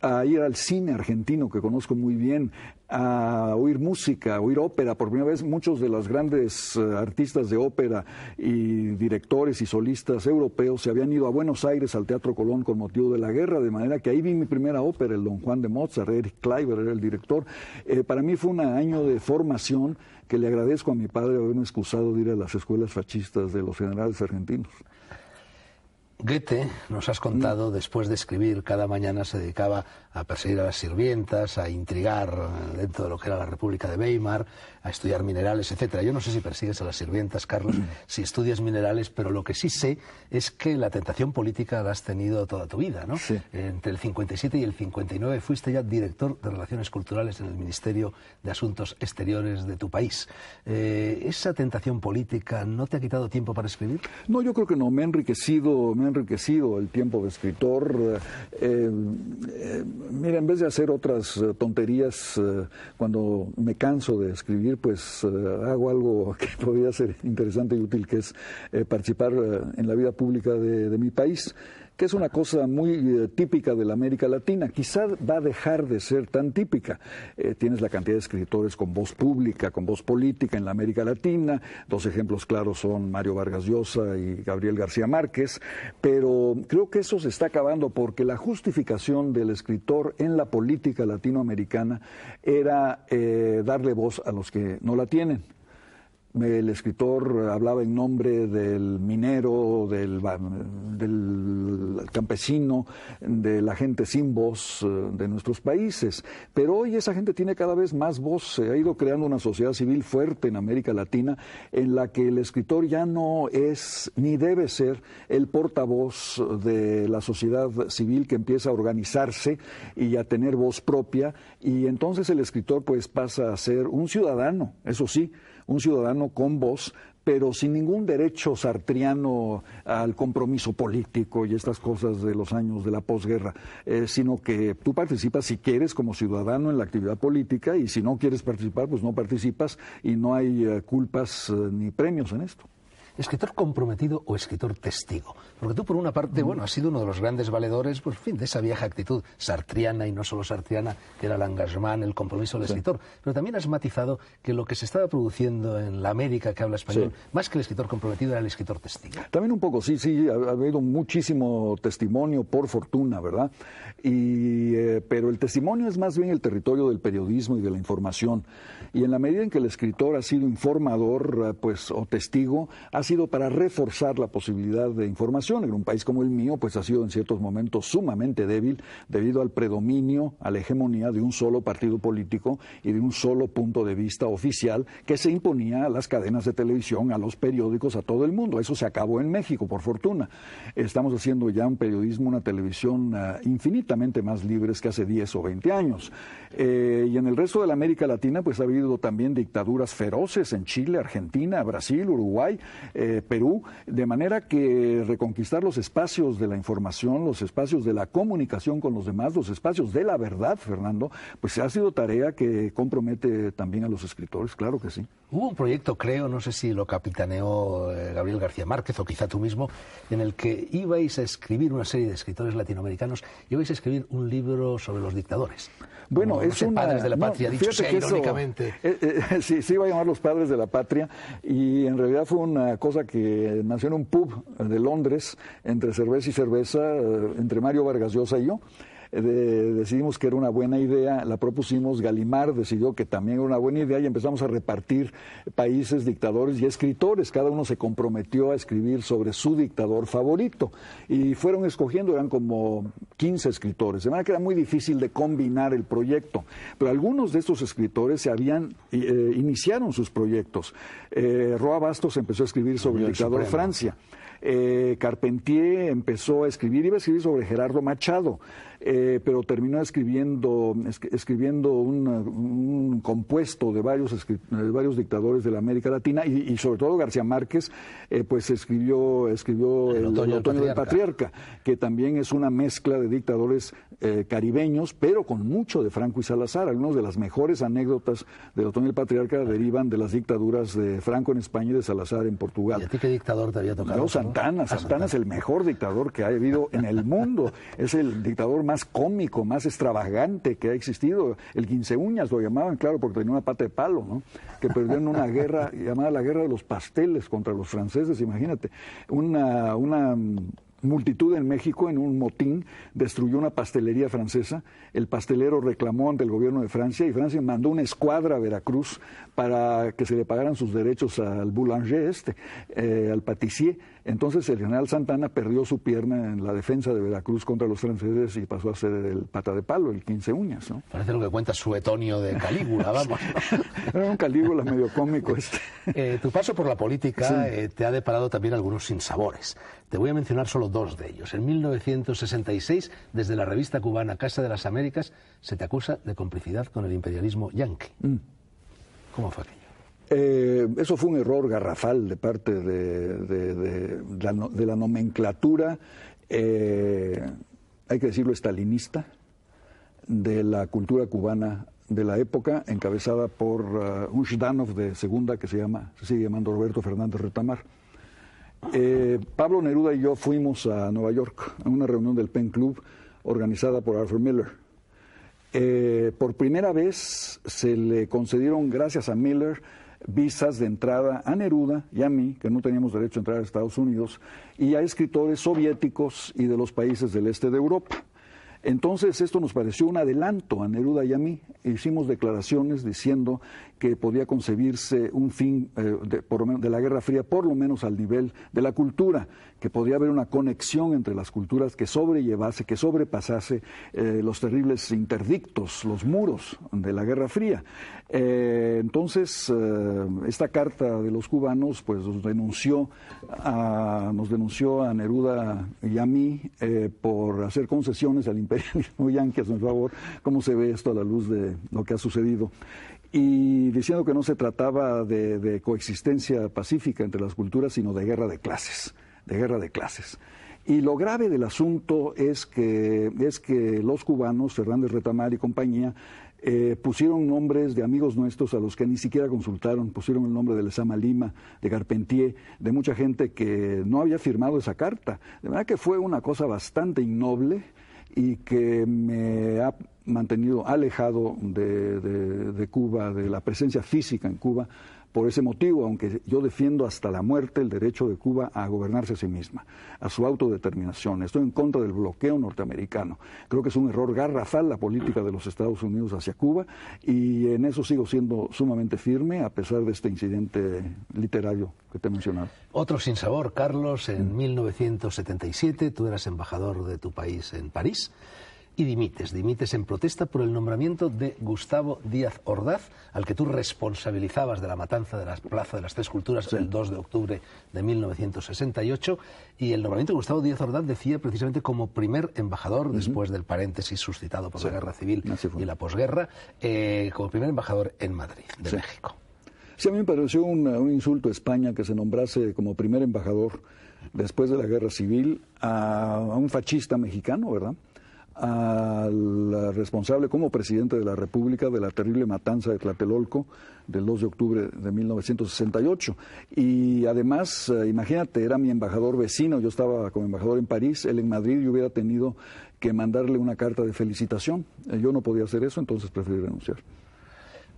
a ir al cine argentino que conozco muy bien, a oír música, a oír ópera. Por primera vez muchos de los grandes eh, artistas de ópera y directores y solistas europeos se habían ido a Buenos Aires al Teatro Colón con motivo de la guerra, de manera que ahí vi mi primera ópera, el Don Juan de Mozart, Eric Kleiber era el director. Eh, para mí fue un año de formación que le agradezco a mi padre haberme excusado de ir a las escuelas fascistas de los generales argentinos. Goethe, nos has contado, mm. después de escribir, cada mañana se dedicaba a perseguir a las sirvientas, a intrigar eh, dentro de lo que era la República de Weimar, a estudiar minerales, etcétera. Yo no sé si persigues a las sirvientas, Carlos, (clears throat) si estudias minerales, pero lo que sí sé es que la tentación política la has tenido toda tu vida, ¿no? Entre el 57 y el 59 fuiste ya director de Relaciones Culturales en el Ministerio de Asuntos Exteriores de tu país. Eh, ¿Esa tentación política no te ha quitado tiempo para escribir? No, yo creo que no. Me ha enriquecido, me ha enriquecido el tiempo de escritor. Eh, Mira, en vez de hacer otras eh, tonterías, eh, cuando me canso de escribir, pues eh, hago algo (laughs) que podría ser interesante y útil, que es participar en la vida pública de, mi país que es una cosa muy eh, típica de la América Latina. Quizá va a dejar de ser tan típica. Eh, tienes la cantidad de escritores con voz pública, con voz política en la América Latina. Dos ejemplos claros son Mario Vargas Llosa y Gabriel García Márquez. Pero creo que eso se está acabando porque la justificación del escritor en la política latinoamericana era eh, darle voz a los que no la tienen el escritor hablaba en nombre del minero, del, del, campesino, de la gente sin voz eh, de nuestros países. Pero hoy esa gente tiene cada vez más voz. Se ha ido creando una sociedad civil fuerte en América Latina en la que el escritor ya no es ni debe ser el portavoz de la sociedad civil que empieza a organizarse y a tener voz propia. Y entonces el escritor pues pasa a ser un ciudadano, eso sí un ciudadano con voz, pero sin ningún derecho sartriano al compromiso político y estas cosas de los años de la posguerra, eh, sino que tú participas si quieres como ciudadano en la actividad política y si no quieres participar, pues no participas y no hay eh, culpas eh, ni premios en esto escritor comprometido o escritor testigo. Porque tú, por una parte, mm. bueno, has sido uno de los grandes valedores, por pues, fin, de esa vieja actitud sartriana y no solo sartriana, que era el engagement, el compromiso del escritor. Pero también has matizado que lo que se estaba produciendo en la América que habla español, más que el escritor comprometido, era el escritor testigo. También un poco, sí, sí, ha, habido muchísimo testimonio, por fortuna, ¿verdad? Y, eh, pero el testimonio es más bien el territorio del periodismo y de la información. Y en la medida en que el escritor ha sido informador, eh, pues, o testigo, ha sido para reforzar la posibilidad de información. En un país como el mío, pues ha sido en ciertos momentos sumamente débil debido al predominio, a la hegemonía de un solo partido político y de un solo punto de vista oficial que se imponía a las cadenas de televisión, a los periódicos, a todo el mundo. Eso se acabó en México, por fortuna. Estamos haciendo ya un periodismo, una televisión ah, infinitamente más libres que hace 10 o 20 años. Eh, y en el resto de la América Latina, pues ha habido también dictaduras feroces en Chile, Argentina, Brasil, Uruguay, eh, Perú, de manera que reconquistar los espacios de la información, los espacios de la comunicación con los demás, los espacios de la verdad, Fernando, pues ha sido tarea que compromete también a los escritores, claro que sí. Hubo un proyecto, creo, no sé si lo capitaneó eh, Gabriel García Márquez o quizá tú mismo, en el que ibais a escribir una serie de escritores latinoamericanos, y ibais a escribir un libro sobre los dictadores. Bueno, es una... Padres de la patria, dicho sea, irónicamente. Eh, (laughs) sí, sí iba a llamar Los Padres de la Patria y en realidad fue una cosa que nació en un pub de Londres, entre cerveza y cerveza, eh, entre Mario Vargas Llosa y yo decidimos que era una buena idea, la propusimos, Galimar decidió que también era una buena idea y empezamos a repartir países, dictadores y escritores. Cada uno se comprometió a escribir sobre su dictador favorito y fueron escogiendo, eran como 15 escritores. De manera que era muy difícil de combinar el proyecto, pero algunos de estos escritores se habían, eh, iniciaron sus proyectos. Eh, Roa Bastos empezó a escribir sobre el dictador de Francia. Eh, Carpentier empezó a escribir, iba a escribir sobre Gerardo Machado. Eh, pero terminó escribiendo, escribiendo un compuesto de varios, varios dictadores de la América Latina y, sobre todo García Márquez, eh, pues escribió, escribió El, otoño, del, patriarca. que también es una mezcla de dictadores eh, caribeños, pero con mucho de Franco y Salazar. Algunas de las mejores anécdotas del otoño del patriarca derivan de las dictaduras de Franco en España y de Salazar en Portugal. ¿Y a ti qué dictador te había tocado? No, Santana. Ah, Santana, Santana es el mejor dictador que ha habido en el mundo. es el dictador más más cómico, más extravagante que ha existido. El quince uñas lo llamaban, claro, porque tenía una pata de palo, ¿no? Que perdió en una (laughs) guerra llamada la guerra de los pasteles contra los franceses, imagínate. Una, multitud en México en un motín destruyó una pastelería francesa. El pastelero reclamó ante el gobierno de Francia y Francia mandó una escuadra a Veracruz para que se le pagaran sus derechos al boulanger este, eh, al patissier entonces el general Santana perdió su pierna en la defensa de Veracruz contra los franceses y pasó a ser el pata de palo, el quince uñas. ¿no? Parece lo que cuenta su etonio de Calígula, (laughs) vamos. Era un Calígula medio cómico este. (laughs) Eh, tu paso por la política eh, te ha deparado también algunos sinsabores. Te voy a mencionar solo dos de ellos. En 1966, desde la revista cubana Casa de las Américas, se te acusa de complicidad con el imperialismo yanqui. Mm. ¿Cómo fue? Eh, eso fue un error garrafal de parte de, la, nomenclatura, eh, hay que decirlo, estalinista, de la cultura cubana de la época, encabezada por uh, un Shdanov de segunda que se, llama, se sigue llamando Roberto Fernández Retamar. Eh, Pablo Neruda y yo fuimos a Nueva York a una reunión del Pen Club organizada por Arthur Miller. por primera vez se le concedieron, gracias a Miller, visas de entrada a Neruda y a mí, que no teníamos derecho a entrar a Estados Unidos, y a escritores soviéticos y de los países del este de Europa. Entonces esto nos pareció un adelanto a Neruda y a mí. Hicimos declaraciones diciendo que podía concebirse un fin eh, de, la Guerra Fría, por lo menos al nivel de la cultura, que podría haber una conexión entre las culturas que sobrellevase, que sobrepasase eh, los terribles interdictos, los muros de la Guerra Fría. Eh, entonces, esta carta de los cubanos pues, denunció nos denunció a Neruda y a mí por hacer concesiones al imperio (laughs) Muy yanqui por favor, cómo se ve esto a la luz de lo que ha sucedido. Y diciendo que no se trataba de, coexistencia pacífica entre las culturas, sino de guerra de clases, de guerra de clases. Y lo grave del asunto es que, es que los cubanos, Fernández Retamar y compañía, eh, pusieron nombres de amigos nuestros a los que ni siquiera consultaron, pusieron el nombre de Lesama Lima, de Carpentier, de mucha gente que no había firmado esa carta. De verdad que fue una cosa bastante innoble y que me ha mantenido alejado de, Cuba, de la presencia física en Cuba, por ese motivo, aunque yo defiendo hasta la muerte el derecho de Cuba a gobernarse a sí misma, a su autodeterminación, estoy en contra del bloqueo norteamericano. Creo que es un error garrafal la política de los Estados Unidos hacia Cuba y en eso sigo siendo sumamente firme a pesar de este incidente literario que te he mencionado. Otro sin sabor, Carlos, en 1977 mm. tú eras embajador de tu país en París y dimites. Dimites en protesta por el nombramiento de Gustavo Díaz Ordaz, al que tú responsabilizabas de la matanza de la Plaza de las Tres Culturas el 2 de octubre de 1968. Y el nombramiento de Gustavo Díaz Ordaz decía precisamente como primer embajador, después del paréntesis suscitado por la guerra civil y la posguerra, eh, como primer embajador en Madrid, de México. Sí, a mí me pareció eh, un, insulto a España que se nombrase como primer embajador después de la guerra civil a un fascista mexicano, ¿verdad? al responsable como presidente de la República de la terrible matanza de Tlatelolco del 2 de octubre de 1968. Y además, eh, imagínate, era mi embajador vecino, yo estaba como embajador en París, él en Madrid, y hubiera tenido que mandarle una carta de felicitación. Eh, yo no podía hacer eso, entonces preferí renunciar.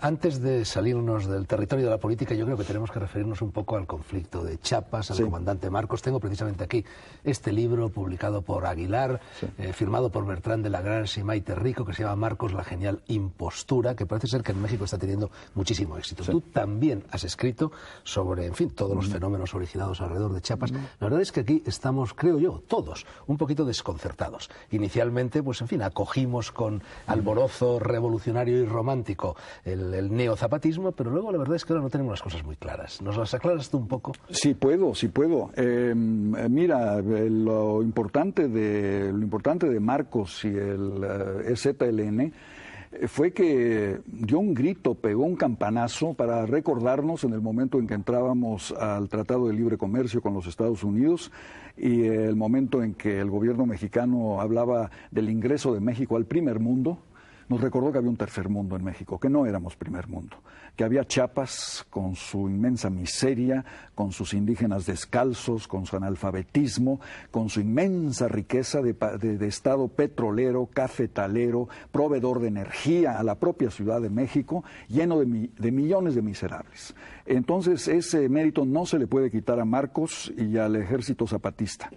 Antes de salirnos del territorio de la política, yo creo que tenemos que referirnos un poco al conflicto de Chiapas, al comandante Marcos. Tengo precisamente aquí este libro publicado por Aguilar, eh, firmado por Bertrand de la la y Maite Rico, que se llama Marcos, la genial impostura, que parece ser que en México está teniendo muchísimo éxito. Tú también has escrito sobre, en fin, todos los mm. fenómenos originados alrededor de Chiapas. Mm. La verdad es que aquí estamos, creo yo, todos un poquito desconcertados. Inicialmente, pues en fin, acogimos con alborozo revolucionario y romántico el el, neozapatismo, pero luego la verdad es que ahora no tenemos las cosas muy claras. ¿Nos las aclaras tú un poco? Sí, puedo, sí puedo. Em, mira, lo importante, de, lo importante de Marcos y el EZLN eh, e eh, fue que dio un grito, pegó un campanazo para recordarnos en el momento en que entrábamos al Tratado de Libre Comercio con los Estados Unidos y el momento en que el gobierno mexicano hablaba del ingreso de México al primer mundo nos recordó que había un tercer mundo en México, que no éramos primer mundo, que había Chiapas con su inmensa miseria, con sus indígenas descalzos, con su analfabetismo, con su inmensa riqueza de, estado petrolero, cafetalero, proveedor de energía a la propia Ciudad de México, lleno de millones de miserables. Entonces ese mérito no se le puede quitar a Marcos y al ejército zapatista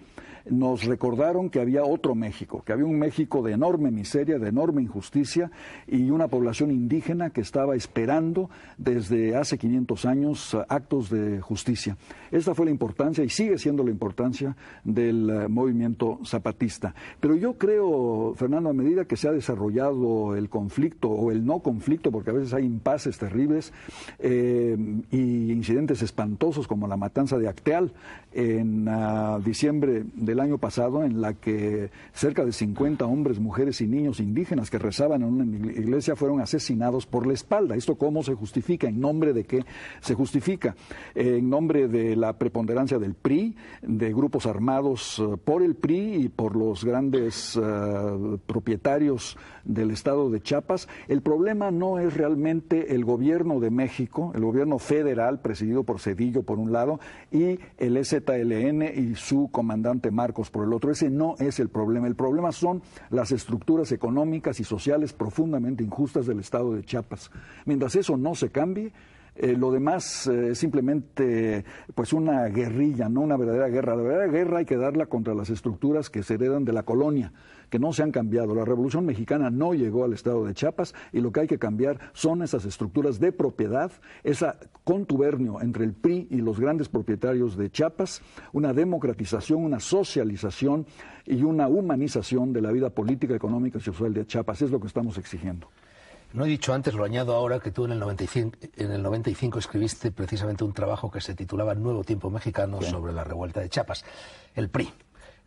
nos recordaron que había otro México, que había un México de enorme miseria, de enorme injusticia y una población indígena que estaba esperando desde hace 500 años eh, actos de justicia. Esta fue la importancia y sigue siendo la importancia del eh, movimiento zapatista. Pero yo creo, Fernando, a medida que se ha desarrollado el conflicto o el no conflicto, porque a veces hay impases terribles eh, y incidentes espantosos como la matanza de Acteal en ah, diciembre de el año pasado en la que cerca de 50 hombres, mujeres y niños indígenas que rezaban en una iglesia fueron asesinados por la espalda. ¿Esto cómo se justifica? ¿En nombre de qué se justifica? en nombre de la preponderancia del PRI, de grupos armados eh, por el PRI y por los grandes eh, propietarios del estado de Chiapas. El problema no es realmente el gobierno de México, el gobierno federal presidido por Cedillo por un lado y el EZLN y su comandante Marcos por el otro. Ese no es el problema. El problema son las estructuras económicas y sociales profundamente injustas del Estado de Chiapas. Mientras eso no se cambie, eh, lo demás eh, es simplemente pues una guerrilla, no una verdadera guerra. La verdadera guerra hay que darla contra las estructuras que se heredan de la colonia, que no se han cambiado. La Revolución Mexicana no llegó al estado de Chiapas y lo que hay que cambiar son esas estructuras de propiedad, ese contubernio entre el PRI y los grandes propietarios de Chiapas, una democratización, una socialización y una humanización de la vida política, económica y social de Chiapas. Es lo que estamos exigiendo. No he dicho antes, lo añado ahora, que tú en el 95, en el 95 escribiste precisamente un trabajo que se titulaba Nuevo Tiempo Mexicano sobre la revuelta de Chiapas, el PRI.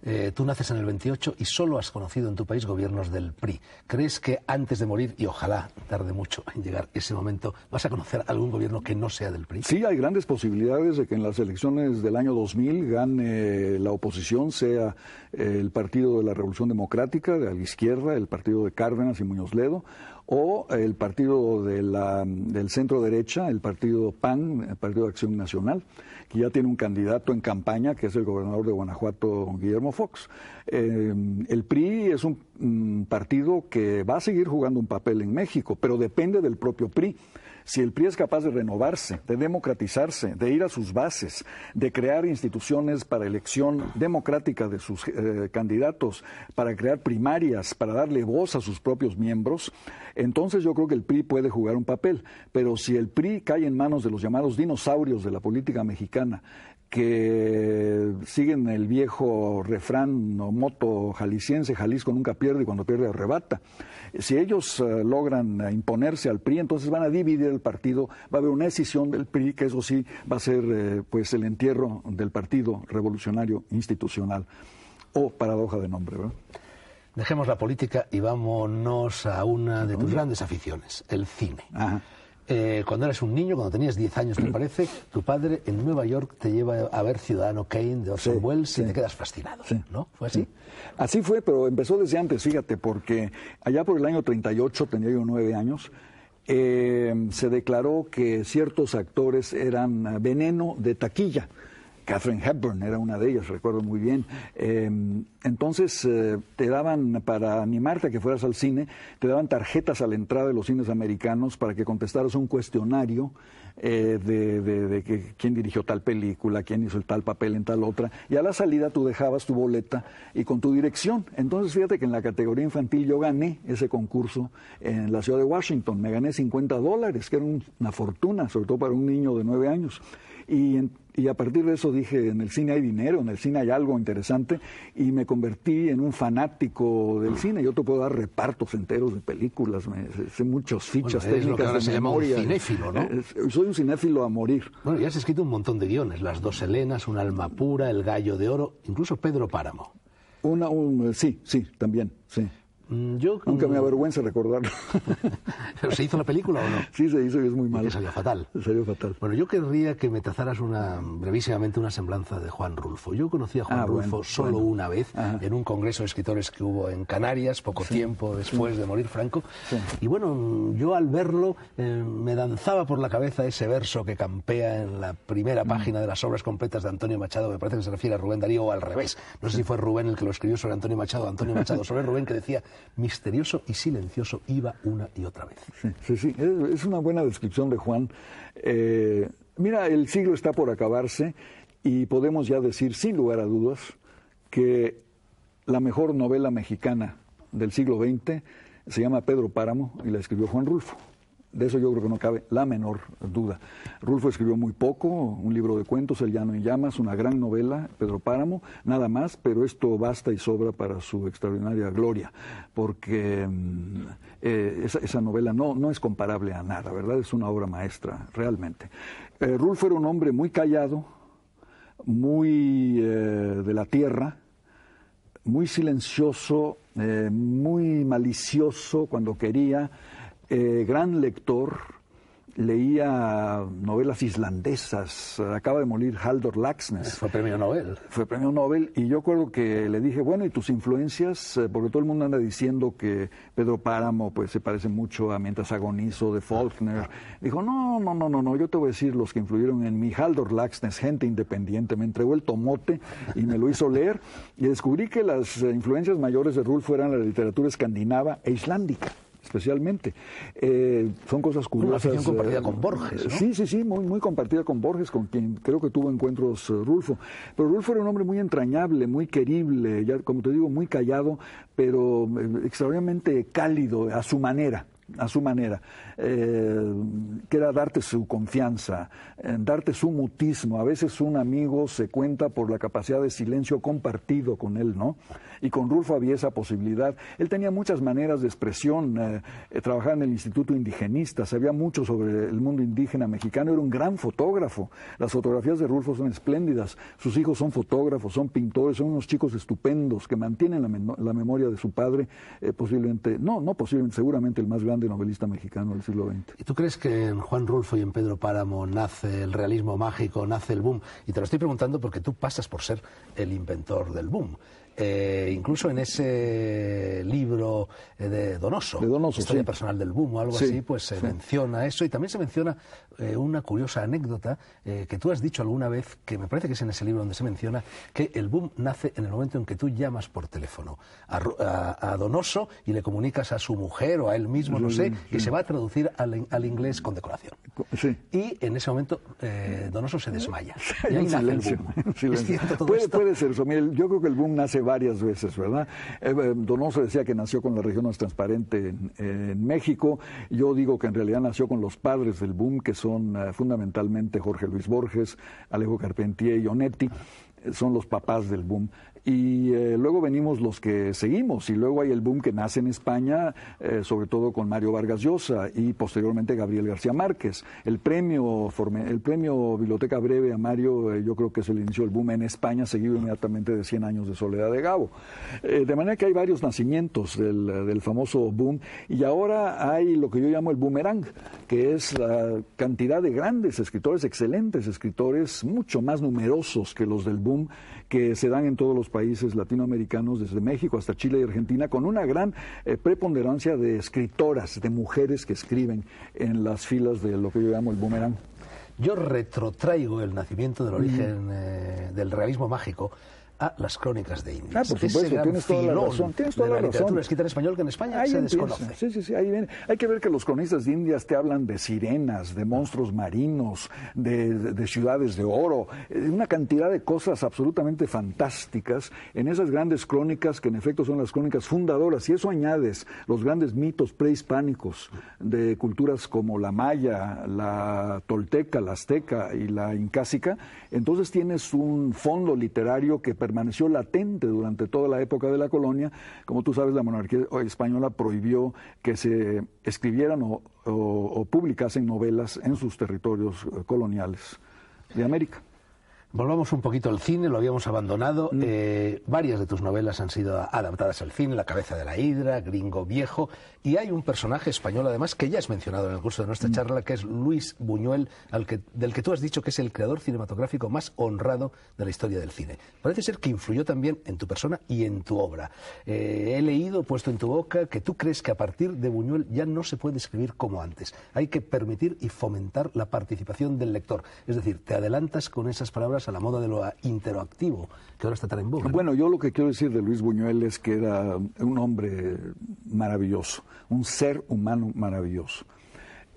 Eh, tú naces en el 28 y solo has conocido en tu país gobiernos del PRI. ¿Crees que antes de morir, y ojalá tarde mucho en llegar ese momento, vas a conocer algún gobierno que no sea del PRI? Sí, hay grandes posibilidades de que en las elecciones del año 2000 gane la oposición, sea eh, el Partido de la Revolución Democrática, de la izquierda, el Partido de Cárdenas y Muñoz Ledo, o el partido de la, del centro derecha, el partido PAN, el Partido de Acción Nacional, que ya tiene un candidato en campaña, que es el gobernador de Guanajuato, Guillermo Fox. Eh, el PRI es un mm, partido que va a seguir jugando un papel en México, pero depende del propio PRI. Si el PRI es capaz de renovarse, de democratizarse, de ir a sus bases, de crear instituciones para elección democrática de sus eh, candidatos, para crear primarias, para darle voz a sus propios miembros, entonces yo creo que el PRI puede jugar un papel. Pero si el PRI cae en manos de los llamados dinosaurios de la política mexicana, que siguen el viejo refrán o moto jalisciense, Jalisco nunca pierde y cuando pierde arrebata. Si ellos eh, logran eh, imponerse al PRI, entonces van a dividir el partido, va a haber una escisión del PRI, que eso sí va a ser eh, pues el entierro del Partido Revolucionario Institucional, o paradoja de nombre, ¿verdad? Dejemos la política y vámonos a una de tus grandes aficiones, el cine. Ajá. Eh, cuando eras un niño, cuando tenías 10 años, te parece, (clears throat) tu padre en Nueva York te lleva a ver Ciudadano Kane de Orson Welles y te quedas fascinado, ¿no? ¿Fue así? Así fue, pero empezó desde antes, fíjate, porque allá por el año 38, tenía yo nueve años, eh, se declaró que ciertos actores eran eh, veneno de taquilla. Catherine Hepburn era una de ellas, recuerdo muy bien. Em, entonces eh, te daban, para animarte a que fueras al cine, te daban tarjetas a la entrada de los cines americanos para que contestaras un cuestionario eh, de, de, que, quién dirigió tal película, quién hizo el tal papel en tal otra. Y a la salida tú dejabas tu boleta y con tu dirección. Entonces fíjate que en la categoría infantil yo gané ese concurso en la ciudad de Washington. Me gané 50 dólares, que era una fortuna, sobre todo para un niño de 9 años. Y, y, a partir de eso dije, en el cine hay dinero, en el cine hay algo interesante, y me convertí en un fanático del cine. Yo te puedo dar repartos enteros de películas, me, sé muchas fichas técnicas lo que de se memoria. Llama un cinéfilo, ¿no? Soy un cinéfilo a morir. Bueno, ya has escrito un montón de guiones, Las dos Helenas, Un alma pura, El gallo de oro, incluso Pedro Páramo. Una, eh, sí, sí, también, sí. Mm, yo, Aunque me avergüenza recordarlo. ¿Pero (laughs) se hizo la película o no? Sí, se hizo y es muy malo. salió fatal. Salió fatal. Bueno, yo querría que me trazaras brevísimamente una semblanza de Juan Rulfo. Yo conocí a Juan ah, Rulfo solo una vez en un congreso de escritores que hubo en Canarias, poco tiempo después de morir Franco. Y bueno, yo al verlo eh, me danzaba por la cabeza ese verso que campea en la primera mm. página de las obras completas de Antonio Machado. Me parece que se refiere a Rubén Darío o al revés. No sé si fue Rubén el que lo escribió sobre Antonio Machado, Antonio Machado sobre Rubén, que decía misterioso y silencioso iba una y otra vez. Sí, sí, Es una buena descripción de Juan. Eh, mira, el siglo está por acabarse y podemos ya decir, sin lugar a dudas, que la mejor novela mexicana del siglo XX se llama Pedro Páramo y la escribió Juan Rulfo. De eso yo creo que no cabe la menor duda. Rulfo escribió muy poco, un libro de cuentos, El Llano en Llamas, una gran novela, Pedro Páramo, nada más, pero esto basta y sobra para su extraordinaria gloria, porque mm, eh, esa, novela no, no es comparable a nada, ¿verdad? Es una obra maestra, realmente. Eh, Rulfo era un hombre muy callado, muy eh, de la tierra, muy silencioso, muy malicioso cuando quería. Eh, gran lector, leía novelas islandesas, acaba de morir Haldor Laxness. Fue premio Nobel. Fue premio Nobel y yo acuerdo que le dije, bueno, ¿y tus influencias? Eh, porque todo el mundo anda diciendo que Pedro Páramo pues se parece mucho a Mientras agonizo de Faulkner. Dijo, no, no, no, no, no, yo te voy a decir los que influyeron en mí. Haldor Laxness, gente independiente, me entregó el tomote y me lo hizo leer y descubrí que las eh, influencias mayores de Rulf fueran la literatura escandinava e islandica especialmente. Eh, son cosas curiosas. Una afición compartida eh, con Borges. ¿no? Sí, sí, sí, muy, muy compartida con Borges, con quien creo que tuvo encuentros eh, Rulfo. Pero Rulfo era un hombre muy entrañable, muy querible, ya, como te digo, muy callado, pero extraordinariamente cálido a su manera a su manera, eh, que era darte su confianza, darte su mutismo. A veces un amigo se cuenta por la capacidad de silencio compartido con él, ¿no? y con Rulfo había esa posibilidad. Él tenía muchas maneras de expresión, eh, eh, trabajaba en el Instituto Indigenista, sabía mucho sobre el mundo indígena mexicano, era un gran fotógrafo. Las fotografías de Rulfo son espléndidas, sus hijos son fotógrafos, son pintores, son unos chicos estupendos que mantienen la, memoria de su padre, eh, posiblemente, no, no posiblemente, seguramente el más grande novelista mexicano del siglo XX. ¿Y tú crees que en Juan Rulfo y en Pedro Páramo nace el realismo mágico, nace el boom? Y te lo estoy preguntando porque tú pasas por ser el inventor del boom. Eh, incluso en ese libro eh, de Donoso, Historia Personal del Boom o algo así, pues se menciona eso y también se menciona eh, una curiosa anécdota que tú has dicho alguna vez, que me parece que es en ese libro donde se menciona, que el boom nace en el momento en que tú llamas por teléfono a, Donoso y le comunicas a su mujer o a él mismo, no sé, que se va a traducir al, inglés con decoración. Y en ese momento Donoso se desmaya. (laughs) Y ahí nace el boom. ¿Es cierto todo puede, puede ser eso. yo creo que el boom nace varias veces, ¿verdad? Eh, eh, Donoso decía que nació con la región más transparente en, México. Yo digo que en realidad nació con los padres del boom, que son eh, fundamentalmente Jorge Luis Borges, Alejo Carpentier y Onetti son los papás del boom y eh, luego venimos los que seguimos, y luego hay el boom que nace en España, eh, sobre todo con Mario Vargas Llosa y posteriormente Gabriel García Márquez. El premio, el premio Biblioteca Breve a Mario, eh, yo creo que es el inicio del boom en España, seguido inmediatamente de 100 años de soledad de Gabo. de manera que hay varios nacimientos del, del, famoso boom, y ahora hay lo que yo llamo el boomerang, que es la cantidad de grandes escritores, excelentes escritores, mucho más numerosos que los del boom que se dan en todos los países latinoamericanos, desde México hasta Chile y Argentina, con una gran eh, preponderancia de escritoras, de mujeres que escriben en las filas de lo que yo llamo el boomerang. Yo retrotraigo el nacimiento del origen mm. eh, del realismo mágico a las crónicas de Indias. Ah, por supuesto, tienes toda la razón. Tienes toda la, razón escrita en español que en España se desconoce. Sí, sí, sí, ahí viene. Hay que ver que los cronistas de Indias te hablan de sirenas, de monstruos marinos, de, de, ciudades de oro, eh, una cantidad de cosas absolutamente fantásticas en esas grandes crónicas que en efecto son las crónicas fundadoras. Y eso añades los grandes mitos prehispánicos de culturas como la maya, la tolteca, la azteca y la incásica, entonces tienes un fondo literario que permaneció latente durante toda la época de la colonia. Como tú sabes, la monarquía española prohibió que se escribieran o, publicasen novelas en sus territorios eh, coloniales de América. Volvamos un poquito al cine, lo habíamos abandonado. Mm. Eh, varias de tus novelas han sido adaptadas al cine, La cabeza de la hidra, Gringo Viejo, y hay un personaje español además que ya has mencionado en el curso de nuestra mm. charla, que es Luis Buñuel, al que, del que tú has dicho que es el creador cinematográfico más honrado de la historia del cine. Parece ser que influyó también en tu persona y en tu obra. Eh, he leído, puesto en tu boca, que tú crees que a partir de Buñuel ya no se puede escribir como antes. Hay que permitir y fomentar la participación del lector. Es decir, te adelantas con esas palabras a la moda de lo interactivo, que ahora está tan en boga. Bueno, yo lo que quiero decir de Luis Buñuel es que era un hombre maravilloso, un ser humano maravilloso.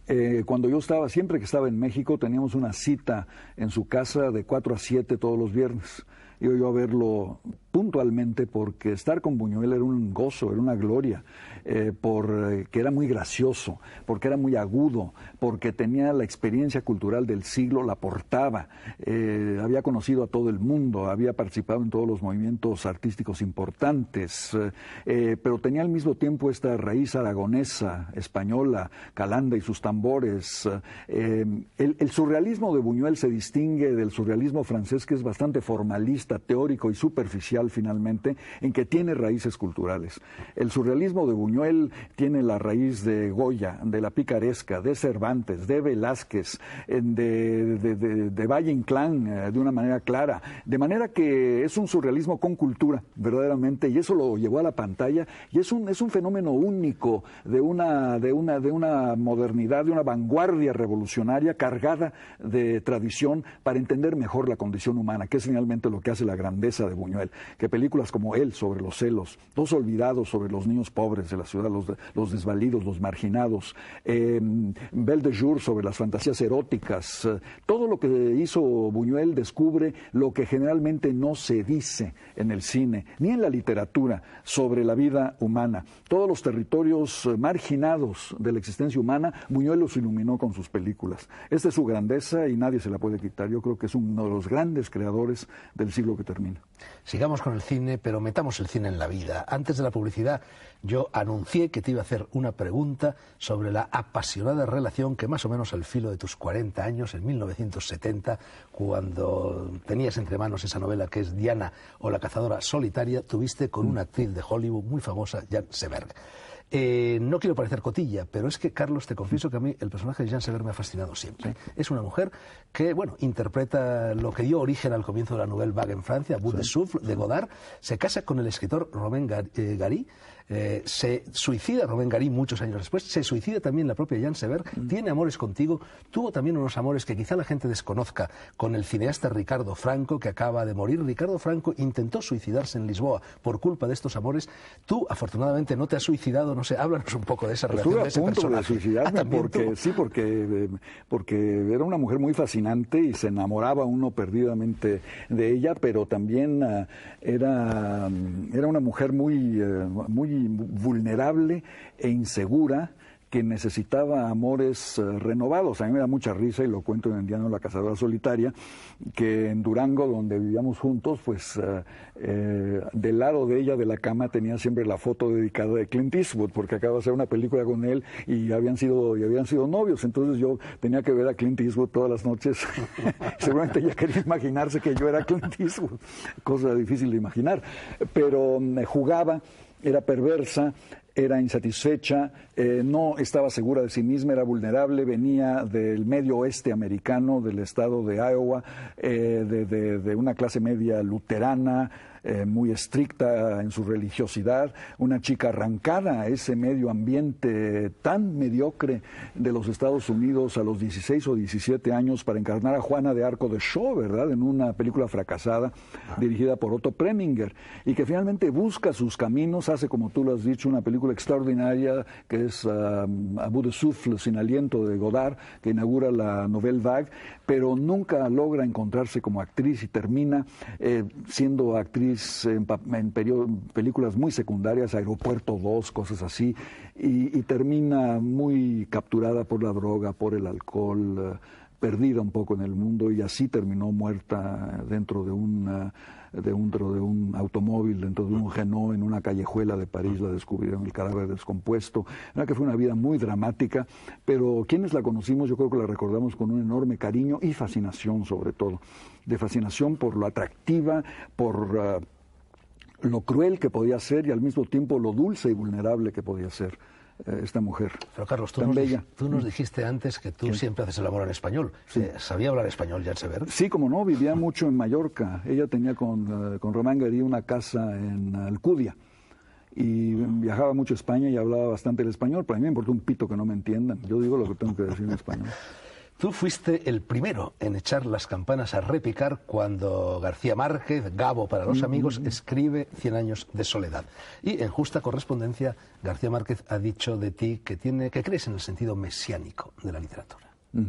Eh, cuando yo estaba, siempre que estaba en México, teníamos una cita en su casa de 4 a 7 todos los viernes yo, yo a verlo puntualmente porque estar con Buñuel era un gozo, era una gloria, eh, porque eh, era muy gracioso, porque era muy agudo, porque tenía la experiencia cultural del siglo, la portaba, eh, había conocido a todo el mundo, había participado en todos los movimientos artísticos importantes, pero tenía al mismo tiempo esta raíz aragonesa, española, Calanda y sus tambores. el surrealismo de Buñuel se distingue del surrealismo francés que es bastante formalista teórico y superficial finalmente en que tiene raíces culturales. El surrealismo de Buñuel tiene la raíz de Goya, de la picaresca, de Cervantes, de Velázquez, de, de, de, de Valle Inclán, eh, de una manera clara. De manera que es un surrealismo con cultura, verdaderamente, y eso lo llevó a la pantalla, y es un, es un fenómeno único de una, de, una, de una modernidad, de una vanguardia revolucionaria cargada de tradición para entender mejor la condición humana, que es finalmente lo que hace la grandeza de Buñuel, que películas como él sobre los celos, Dos olvidados sobre los niños pobres de la ciudad, los, desvalidos, los marginados, em, Belle de Jour sobre las fantasías eróticas, eh, todo lo que hizo Buñuel descubre lo que generalmente no se dice en el cine, ni en la literatura, sobre la vida humana. Todos los territorios eh, marginados de la existencia humana, Buñuel los iluminó con sus películas. Esta es su grandeza y nadie se la puede quitar. Yo creo que es uno de los grandes creadores del siglo que termina. Sigamos con el cine, pero metamos el cine en la vida. Antes de la publicidad, yo anuncié que te iba a hacer una pregunta sobre la apasionada relación que más o menos al filo de tus 40 años, en 1970, cuando tenías entre manos esa novela que es Diana o la cazadora solitaria, tuviste con una actriz de Hollywood muy famosa, Jan Seberg. Eh, no quiero parecer cotilla, pero es que Carlos, te confieso que a mí el personaje de Jean Sever me ha fascinado siempre. Es una mujer que, bueno, interpreta lo que dio origen al comienzo de la novela Vague en Francia, Bout de Souffle, de Godard, se casa con el escritor Romain Gary eh, eh, se suicida Rubén Garín muchos años después, se suicida también la propia Jan Sever, mm. tiene amores contigo, tuvo también unos amores que quizá la gente desconozca con el cineasta Ricardo Franco, que acaba de morir. Ricardo Franco intentó suicidarse en Lisboa por culpa de estos amores. Tú, afortunadamente, no te has suicidado, no sé, háblanos un poco de esa relación. Estuve a de ese punto de ah, porque, sí, porque, eh, porque era una mujer muy fascinante y se enamoraba uno perdidamente de ella, pero también eh, era, mm, era una mujer muy, muy vulnerable e insegura que necesitaba amores eh, renovados. A mí me da mucha risa, y lo cuento en el diario La Cazadora Solitaria, que en Durango, donde vivíamos juntos, pues eh, eh, del lado de ella de la cama tenía siempre la foto dedicada de Clint Eastwood, porque acaba de hacer una película con él y habían sido, y habían sido novios. Entonces yo tenía que ver a Clint Eastwood todas las noches. (laughs) Seguramente ella quería imaginarse que yo era Clint Eastwood, cosa difícil de imaginar. Pero me mm, jugaba era perversa, era insatisfecha, eh, no estaba segura de sí misma, era vulnerable, venía del medio oeste americano, del estado de Iowa, eh, de, una clase media luterana, eh, muy estricta en su religiosidad, una chica arrancada a ese medio ambiente tan mediocre de los Estados Unidos a los 16 o 17 años para encarnar a Juana de Arco de Shaw, ¿verdad? En una película fracasada dirigida por Otto Preminger y que finalmente busca sus caminos, hace como tú lo has dicho, una película extraordinaria que es um, Abu de Souffle, Sin Aliento de Godard, que inaugura la Nouvelle Vague, pero nunca logra encontrarse como actriz y termina eh, siendo actriz en, películas muy secundarias, Aeropuerto 2, cosas así, y, termina muy capturada por la droga, por el alcohol, eh, perdida un poco en el mundo y así terminó muerta dentro de una de un, de un automóvil, dentro de un Renault, en una callejuela de París, la descubrieron el cadáver descompuesto. Era que fue una vida muy dramática, pero quienes la conocimos yo creo que la recordamos con un enorme cariño y fascinación sobre todo, de fascinación por lo atractiva, por ah, lo cruel que podía ser y al mismo tiempo lo dulce y vulnerable que podía ser. Eh, esta mujer. Pero Carlos, tan nos, bella. tú nos mm. dijiste antes que tú siempre haces el amor en español. Sí. Eh, ¿Sabía hablar español ya Sever? Sí, como no, vivía mucho en Mallorca. Ella tenía con, eh, con Román Garí una casa en Alcudia. Y viajaba mucho a España y hablaba bastante el español, Para mí me importa un pito que no me entiendan. Yo digo lo que tengo que decir en español. (laughs) Tú fuiste el primero en echar las campanas a repicar cuando García Márquez, Gabo para los amigos, escribe Cien años de soledad. Y en justa correspondencia, García Márquez ha dicho de ti que, tiene, que crees en el sentido mesiánico de la literatura. Mm.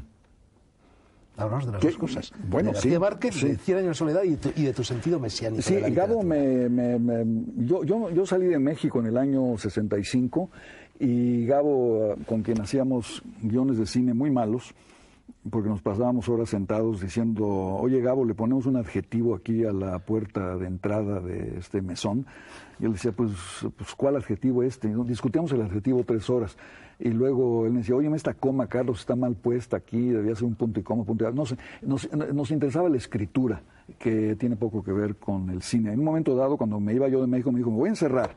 Hablamos de las dos cosas. Bueno, de García Márquez, Cien años de soledad y, de tu sentido mesiánico. Sí, Gabo, me, me, yo salí de México en el año 65 y Gabo, con quien hacíamos guiones de cine muy malos, porque nos pasábamos horas sentados diciendo, oye Gabo, le ponemos un adjetivo aquí a la puerta de entrada de este mesón. Y él decía, pues, pues ¿cuál adjetivo este? Y discutíamos el adjetivo tres horas. Y luego él me decía, oye, esta coma, Carlos, está mal puesta aquí, debía ser un punto y coma, punto y... No sé, nos, nos interesaba la escritura, que tiene poco que ver con el cine. En un momento dado, cuando me iba yo de México, me dijo, me voy a encerrar.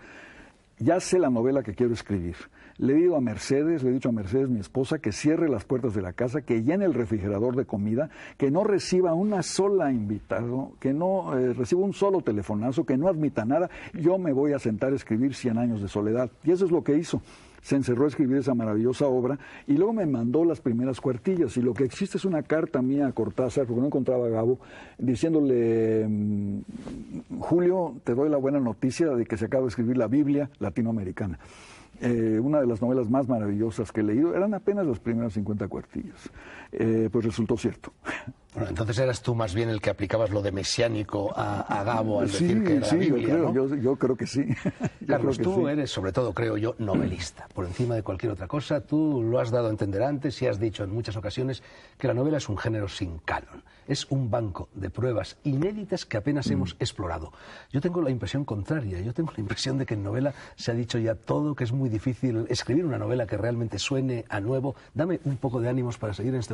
Ya sé la novela que quiero escribir le he dicho a Mercedes, le he dicho a Mercedes, mi esposa, que cierre las puertas de la casa, que llene el refrigerador de comida, que no reciba una sola invitado, que no eh, reciba un solo telefonazo, que no admita nada. Yo me voy a sentar a escribir Cien años de soledad. Y eso es lo que hizo se encerró a escribir esa maravillosa obra y luego me mandó las primeras cuartillas. Y lo que existe es una carta mía a Cortázar, porque no encontraba a Gabo, diciéndole, mm, Julio, te doy la buena noticia de que se acaba de escribir la Biblia latinoamericana. Eh, una de las novelas más maravillosas que he leído. Eran apenas los primeros 50 cuartillos... Eh, pues resultó cierto. (laughs) Bueno, entonces eras tú más bien el que aplicabas lo de mesiánico a, Gabo al decir que era sí, Biblia, yo creo, yo, creo que sí. (laughs) Carlos, tú eres, sobre todo creo yo, novelista. Por encima de cualquier otra cosa, tú lo has dado a entender antes y has dicho en muchas ocasiones que la novela es un género sin canon. Es un banco de pruebas inéditas que apenas mm. hemos explorado. Yo tengo la impresión contraria. Yo tengo la impresión de que en novela se ha dicho ya todo, que es muy difícil escribir una novela que realmente suene a nuevo. Dame un poco de ánimos para seguir en este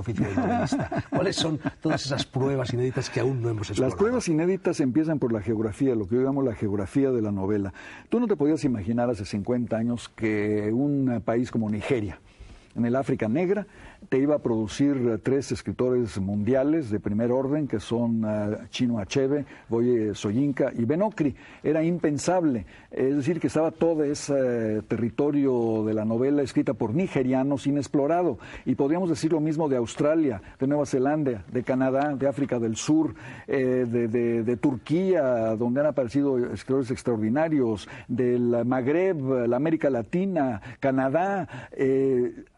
¿Cuáles son todas esas pruebas inéditas que aún no hemos hecho? Las pruebas inéditas empiezan por la geografía, lo que yo llamo la geografía de la novela. Tú no te podías imaginar hace 50 años que un país como Nigeria, en el África Negra. Te iba a producir eh, tres escritores mundiales de primer orden, que son eh, Chino Achebe, Boye Soyinka y Benocri. Era impensable, es decir, que estaba todo ese eh, territorio de la novela escrita por nigerianos inexplorado. Y podríamos decir lo mismo de Australia, de Nueva Zelanda, de Canadá, de África del Sur, de, Turquía, donde han aparecido escritores extraordinarios, del Magreb, la América Latina, Canadá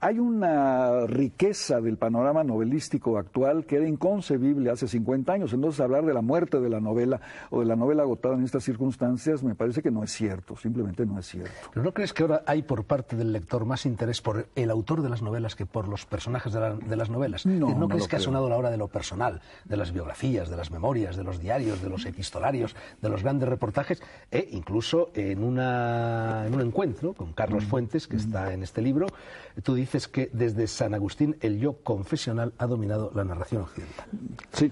hay una riqueza del panorama novelístico actual que era inconcebible hace 50 años. Entonces, hablar de la muerte de la novela o de la novela agotada en estas circunstancias me parece que no es cierto, simplemente no es cierto. no crees que ahora hay por parte del lector más interés por el autor de las novelas que por los personajes de, las novelas? No, ¿No, no crees que ha sonado la hora de lo personal, de las biografías, de las memorias, de los diarios, de los epistolarios, de los grandes reportajes, e incluso en, en un encuentro con Carlos mm. Fuentes, que está en este libro, tú dices dices que desde San Agustín el yo confesional ha dominado la narración occidental. Sí,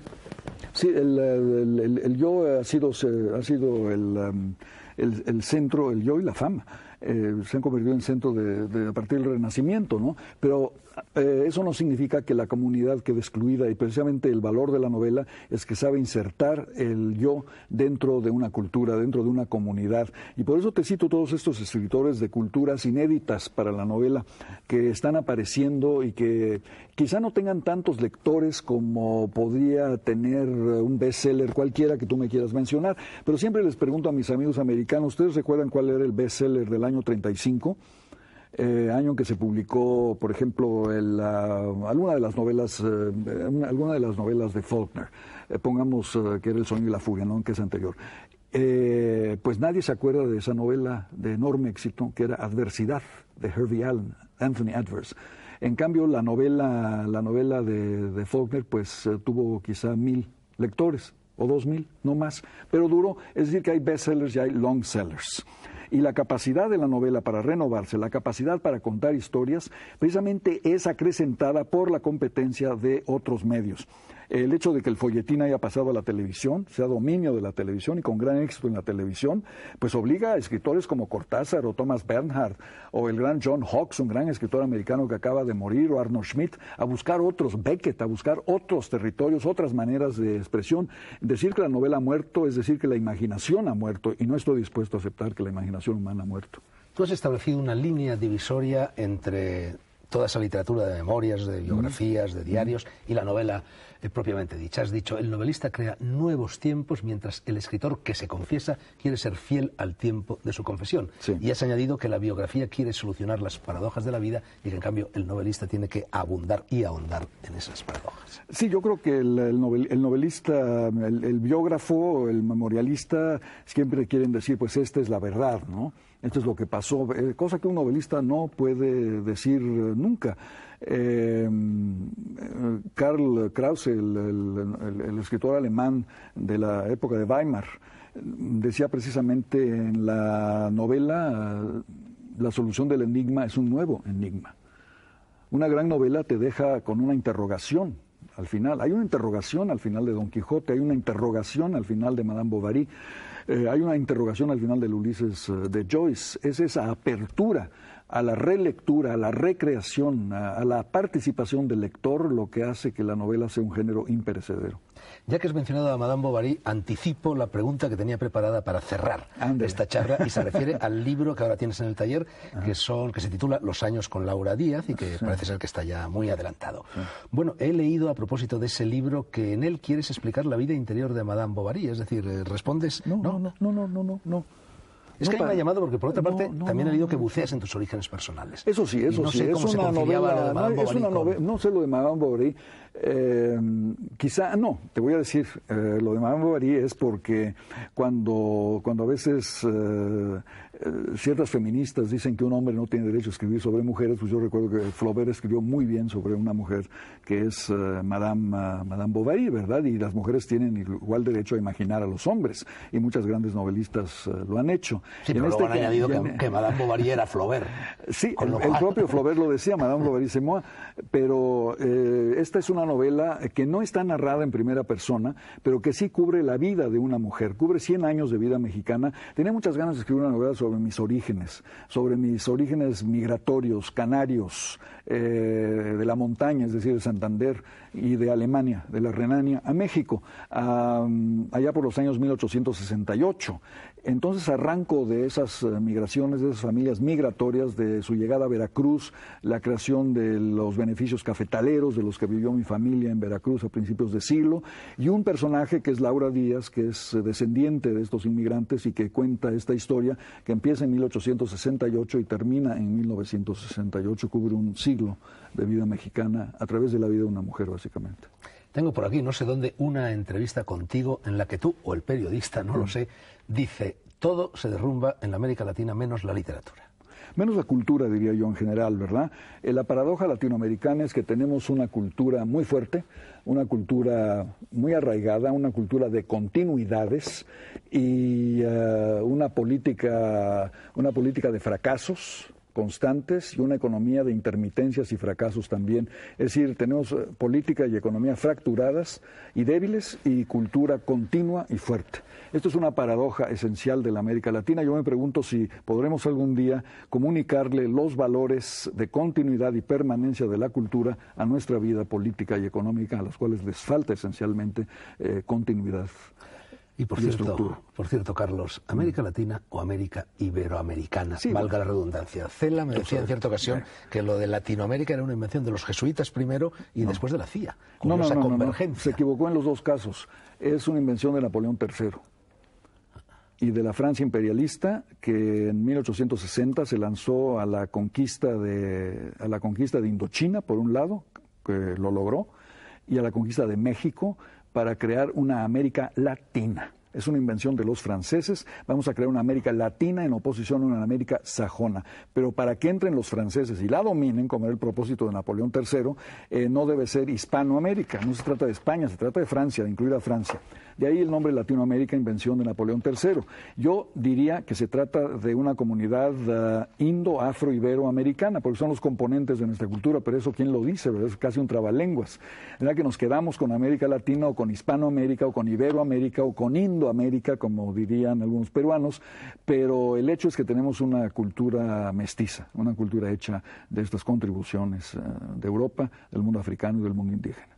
sí el, yo ha sido, ha sido um, el, centro, el yo y la fama. Eh, se han convertido en centro de, a partir del Renacimiento, ¿no? Pero eh, eso no significa que la comunidad quede excluida y precisamente el valor de la novela es que sabe insertar el yo dentro de una cultura, dentro de una comunidad. Y por eso te cito todos estos escritores de culturas inéditas para la novela que están apareciendo y que quizá no tengan tantos lectores como podría tener un bestseller cualquiera que tú me quieras mencionar, pero siempre les pregunto a mis amigos americanos, ¿ustedes recuerdan cuál era el bestseller del año 35? Eh, año en que se publicó, por ejemplo, eh, eh, alguna de las novelas, de Faulkner, pongamos que era El sueño y la fuga, ¿no? que es anterior. pues nadie se acuerda de esa novela de enorme éxito que era Adversidad de Hervey Allen, Anthony Adverse. En cambio, la novela, la novela de, Faulkner, pues tuvo quizá mil lectores o dos mil, no más, pero duró. Es decir, que hay bestsellers y hay long sellers. Y la capacidad de la novela para renovarse, la capacidad para contar historias, precisamente es acrecentada por la competencia de otros medios. El hecho de que el folletín haya pasado a la televisión, sea dominio de la televisión y con gran éxito en la televisión, pues obliga a escritores como Cortázar o Thomas Bernhardt o el gran John Hawks, un gran escritor americano que acaba de morir, o Arnold Schmidt, a buscar otros, Beckett, a buscar otros territorios, otras maneras de expresión. Decir que la novela ha muerto es decir que la imaginación ha muerto y no estoy dispuesto a aceptar que la imaginación imaginación humana muerto. Tú has establecido una línea divisoria entre toda esa literatura de memorias, de biografías, de diarios y la novela eh, propiamente dicha. Has dicho, el novelista crea nuevos tiempos mientras el escritor que se confiesa quiere ser fiel al tiempo de su confesión. Y has añadido que la biografía quiere solucionar las paradojas de la vida y que en cambio el novelista tiene que abundar y ahondar en esas paradojas. Sí, yo creo que el, novelista, el biógrafo, el memorialista siempre quieren decir, pues esta es la verdad, ¿no? Esto es lo que pasó, eh, cosa que un novelista no puede decir eh, nunca. Eh, Karl Krause, el, escritor alemán de la época de Weimar, decía precisamente en la novela, la solución del enigma es un nuevo enigma. Una gran novela te deja con una interrogación al final. Hay una interrogación al final de Don Quijote, hay una interrogación al final de Madame Bovary. Eh, hay una interrogación al final del Ulises eh, de Joyce, es esa apertura a la relectura, a la recreación, a, la participación del lector, lo que hace que la novela sea un género imperecedero. Ya que has mencionado a Madame Bovary, anticipo la pregunta que tenía preparada para cerrar esta charla y se refiere al (laughs) libro que ahora tienes en el taller, ah. que, son, que se titula Los años con Laura Díaz y que parece ser que está ya muy adelantado. Bueno, he leído a propósito de ese libro que en él quieres explicar la vida interior de Madame Bovary, es decir, eh, respondes... no, no, no, no, no. no, no. Es que me ha llamado porque, por otra parte, también ha leído que buceas en tus orígenes personales. Eso sí, eso sí. Sé se es una No sé lo de Madame Bovary. Eh, quizá, no, te voy a decir, eh, lo de Madame Bovary es porque cuando, cuando a veces eh, ciertas feministas dicen que un hombre no tiene derecho a escribir sobre mujeres, pues yo recuerdo que Flaubert escribió muy bien sobre una mujer que es Madame, Madame Bovary, ¿verdad? Y las mujeres tienen igual derecho a imaginar a los hombres, y muchas grandes novelistas lo han hecho. Sí, pero este han añadido que, Madame Bovary era Flaubert. (laughs) Sí, el, propio Flaubert lo decía, Madame Bovary se pero eh, esta es una novela que no está narrada en primera persona, pero que sí cubre la vida de una mujer, cubre 100 años de vida mexicana. Tenía muchas ganas de escribir una novela sobre mis orígenes, sobre mis orígenes migratorios, canarios, eh, de la montaña, es decir, de Santander y de Alemania, de la Renania, a México, allá por los años 1868. Entonces arranco de esas eh, migraciones, de esas familias migratorias, de su llegada a Veracruz, la creación de los beneficios cafetaleros de los que vivió mi familia en Veracruz a principios de siglo, y un personaje que es Laura Díaz, que es eh, descendiente de estos inmigrantes y que cuenta esta historia que empieza en 1868 y termina en 1968, cubre un siglo de vida mexicana a través de la vida de una mujer básicamente. Tengo por aquí, no sé dónde, una entrevista contigo en la que tú, o el periodista, no lo mm. sé, dice, todo se derrumba en la América Latina menos la literatura menos la cultura, diría yo en general, ¿verdad? Eh, la paradoja latinoamericana es que tenemos una cultura muy fuerte, una cultura muy arraigada, una cultura de continuidades y eh, una política, una política de fracasos, constantes y una economía de intermitencias y fracasos también. Es decir, tenemos eh, política y economía fracturadas y débiles y cultura continua y fuerte. Esto es una paradoja esencial de la América Latina. Yo me pregunto si podremos algún día comunicarle los valores de continuidad y permanencia de la cultura a nuestra vida política y económica, a las cuales les falta esencialmente eh, continuidad. Y por, cierto, por cierto, Carlos, América Latina o América Iberoamericana, valga pues. la redundancia. Cela me decía en cierta ocasión que lo de Latinoamérica era una invención de los jesuitas primero y después de la CIA. no, no, no, Se equivocó en los dos casos. Es una invención de Napoleón III y de la Francia imperialista que en 1860 se lanzó a la conquista de a la conquista de Indochina por un lado que lo logró y a la conquista de México para crear una América latina es una invención de los franceses, vamos a crear una América latina en oposición a una América sajona. Pero para que entren los franceses y la dominen, como era el propósito de Napoleón III, eh, no debe ser Hispanoamérica, no se trata de España, se trata de Francia, de incluir a Francia. De ahí el nombre Latinoamérica, invención de Napoleón III. Yo diría que se trata de una comunidad eh, indo-afro-iberoamericana, porque son los componentes de nuestra cultura, pero eso quién lo dice, es casi un trabalenguas. ¿Verdad que nos quedamos con América Latina o con Hispanoamérica o con Iberoamérica o con Indo? América, como dirían algunos peruanos, pero el hecho es que tenemos una cultura mestiza, una cultura hecha de estas contribuciones eh, de Europa, del mundo africano y del mundo indígena.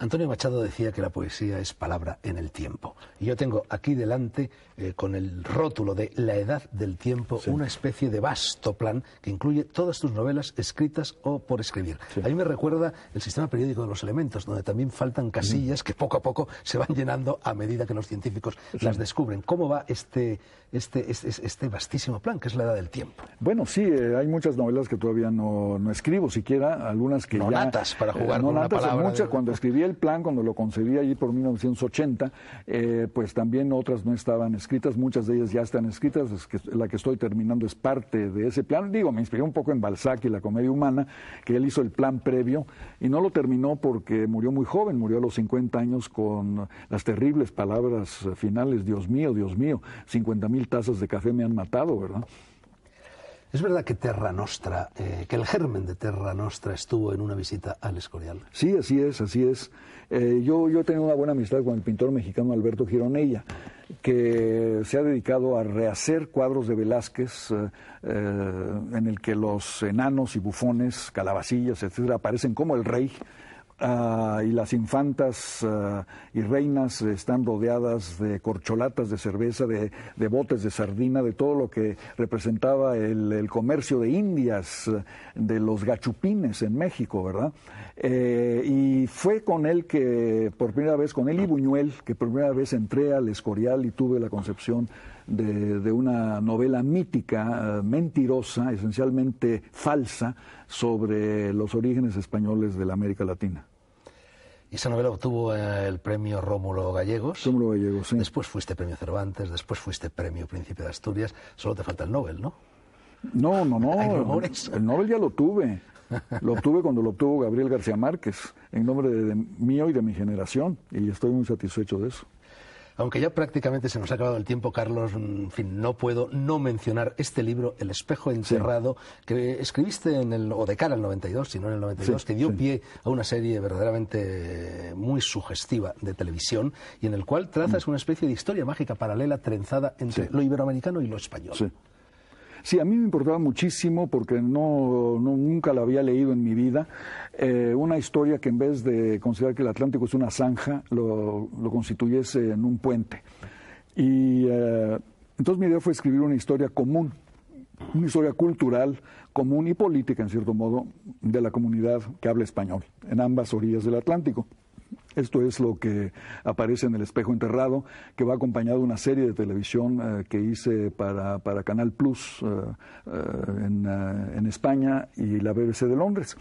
Antonio Machado decía que la poesía es palabra en el tiempo. Y yo tengo aquí delante, eh, con el rótulo de La Edad del Tiempo, una especie de vasto plan que incluye todas tus novelas escritas o por escribir. Ahí A mí me recuerda el sistema periódico de los elementos, donde también faltan casillas que poco a poco se van llenando a medida que los científicos las descubren. ¿Cómo va este, este, este, vastísimo plan, que es la edad del tiempo? Bueno, sí, eh, hay muchas novelas que todavía no, escribo siquiera, algunas que no ya... Natas para eh, jugar no natas, Muchas cuando escribí el plan, cuando lo concebí allí por 1980, eh, pues también otras no estaban escritas, muchas de ellas ya están escritas, es que la que estoy terminando es parte de ese plan. Digo, me inspiré un poco en Balzac y la comedia humana, que él hizo el plan previo y no lo terminó porque murió muy joven, murió a los 50 años con las terribles palabras finales, Dios mío, Dios mío, 50 mil tazas de café me han matado, ¿verdad? ¿Es verdad que Terra Nostra, eh, que el germen de Terra Nostra estuvo en una visita al Escorial? Sí, así es, así es. Eh, yo, yo tengo una buena amistad con el pintor mexicano Alberto Gironella, que se ha dedicado a rehacer cuadros de Velázquez eh, en el que los enanos y bufones, calabacillas, etcétera, aparecen como el rey Ah, y las infantas ah, y reinas están rodeadas de corcholatas de cerveza, de, botes de sardina, de todo lo que representaba el, comercio de indias, de los gachupines en México, ¿verdad? Eh, y fue con él que, por primera vez, con él y Buñuel, que por primera vez entré al Escorial y tuve la concepción de, una novela mítica, ah, mentirosa, esencialmente falsa, sobre los orígenes españoles de la América Latina. Y Esa novela obtuvo eh, el premio Rómulo Gallegos. Rómulo Gallegos, sí. Después fuiste premio Cervantes, después fuiste premio Príncipe de Asturias. Solo te falta el Nobel, ¿no? No, no, no. el, Nobel ya lo tuve. Lo obtuve cuando lo obtuvo Gabriel García Márquez, en nombre mío y de mi generación, y estoy muy satisfecho de eso. Aunque ya prácticamente se nos ha acabado el tiempo, Carlos, mm, en fin, no puedo no mencionar este libro, El espejo encerrado, que escribiste en el, o de cara al 92, sino en el 92, que dio pie a una serie verdaderamente muy sugestiva de televisión y en el cual trazas mm. una especie de historia mágica paralela trenzada entre lo iberoamericano y lo español. Sí, a mí me importaba muchísimo porque no, nunca la había leído en mi vida. Eh, una historia que en vez de considerar que el Atlántico es una zanja, lo, constituyese en un puente. Y eh, entonces mi idea fue escribir una historia común, una historia cultural común y política, en cierto modo, de la comunidad que habla español en ambas orillas del Atlántico. Esto es lo que aparece en El Espejo Enterrado, que va acompañado de una serie de televisión eh, que hice para, para Canal Plus eh, eh, en, en, España y la BBC de Londres.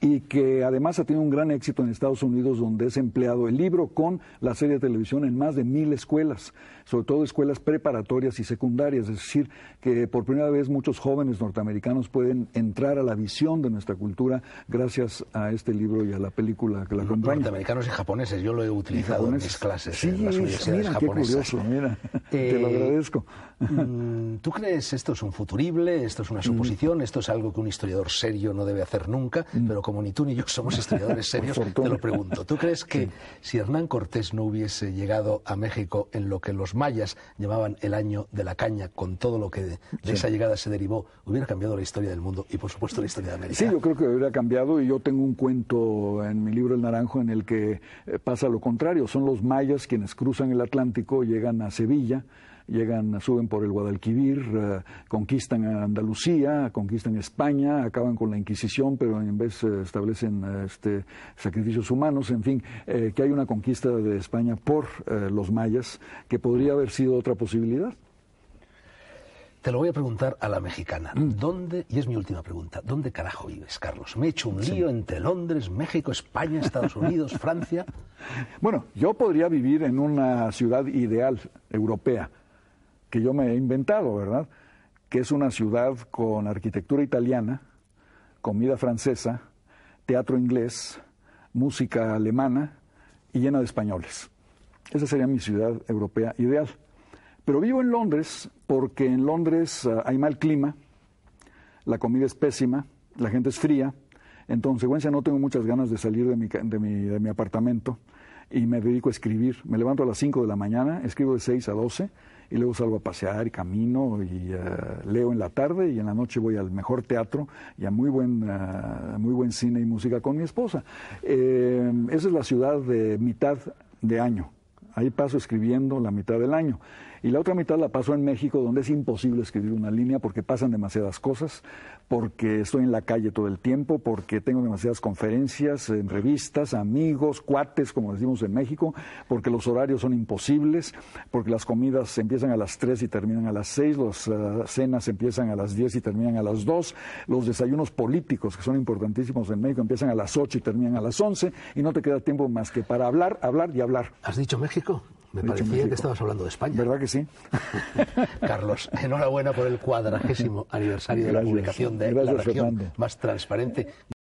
Y que además ha tenido un gran éxito en Estados Unidos, donde es empleado el libro con la serie de televisión en más de mil escuelas sobre todo escuelas preparatorias y secundarias, es decir, que por primera vez muchos jóvenes norteamericanos pueden entrar a la visión de nuestra cultura gracias a este libro y a la película que la acompaña. Norteamericanos y japoneses, yo lo he utilizado en mis clases en las universidades mira, japonesas. Qué curioso, mira, eh, te lo agradezco. Mm, ¿Tú crees esto es un futurible, esto es una mm. suposición, esto es algo que un historiador serio no debe hacer nunca? Mm. Pero como ni tú ni yo somos historiadores serios, te lo pregunto. ¿Tú crees que si Hernán Cortés no hubiese llegado a México en lo que los mayas llevaban el año de la caña, con todo lo que de esa llegada se derivó, hubiera cambiado la historia del mundo y, por supuesto, la historia de América. Sí, yo creo que hubiera cambiado y yo tengo un cuento en mi libro El Naranjo en el que eh, pasa lo contrario. Son los mayas quienes cruzan el Atlántico, llegan a Sevilla, llegan, suben por el Guadalquivir, eh, conquistan Andalucía, conquistan España, acaban con la Inquisición, pero en vez eh, establecen eh, este, sacrificios humanos, en fin, que hay una conquista de España por los mayas, que podría haber sido otra posibilidad. Te lo voy a preguntar a la mexicana. Mm. ¿Dónde, y es mi última pregunta, ¿dónde carajo vives, Carlos? Me he hecho un lío entre Londres, México, España, Estados Unidos, (laughs) Francia. Bueno, yo podría vivir en una ciudad ideal europea, que yo me he inventado, ¿verdad? Que es una ciudad con arquitectura italiana, comida francesa, teatro inglés, música alemana y llena de españoles. Esa sería mi ciudad europea ideal. Pero vivo en Londres porque en Londres eh, hay mal clima, la comida es pésima, la gente es fría, en consecuencia no tengo muchas ganas de salir de mi, de mi apartamento y me dedico a escribir. Me levanto a las 5 de la mañana, escribo de 6 a 12 y luego salgo a pasear y camino y eh, leo en la tarde y en la noche voy al mejor teatro y a muy buen, eh, muy buen cine y música con mi esposa. Eh, esa es la ciudad de mitad de año. Ahí paso escribiendo la mitad del año y la otra mitad la paso en México, donde es imposible escribir una línea porque pasan demasiadas cosas, porque estoy en la calle todo el tiempo, porque tengo demasiadas conferencias, revistas, amigos, cuates, como decimos en México, porque los horarios son imposibles, porque las comidas empiezan a las 3 y terminan a las 6, las ah, cenas empiezan a las 10 y terminan a las 2, los desayunos políticos, que son importantísimos en México, empiezan a las 8 y terminan a las 11, y no te queda tiempo más que para hablar, hablar y hablar. ¿Has dicho México? Me parecía que estabas hablando de España. ¿Verdad que sí? (laughs) Carlos, enhorabuena por el cuadragésimo aniversario de la publicación de la región Más Transparente.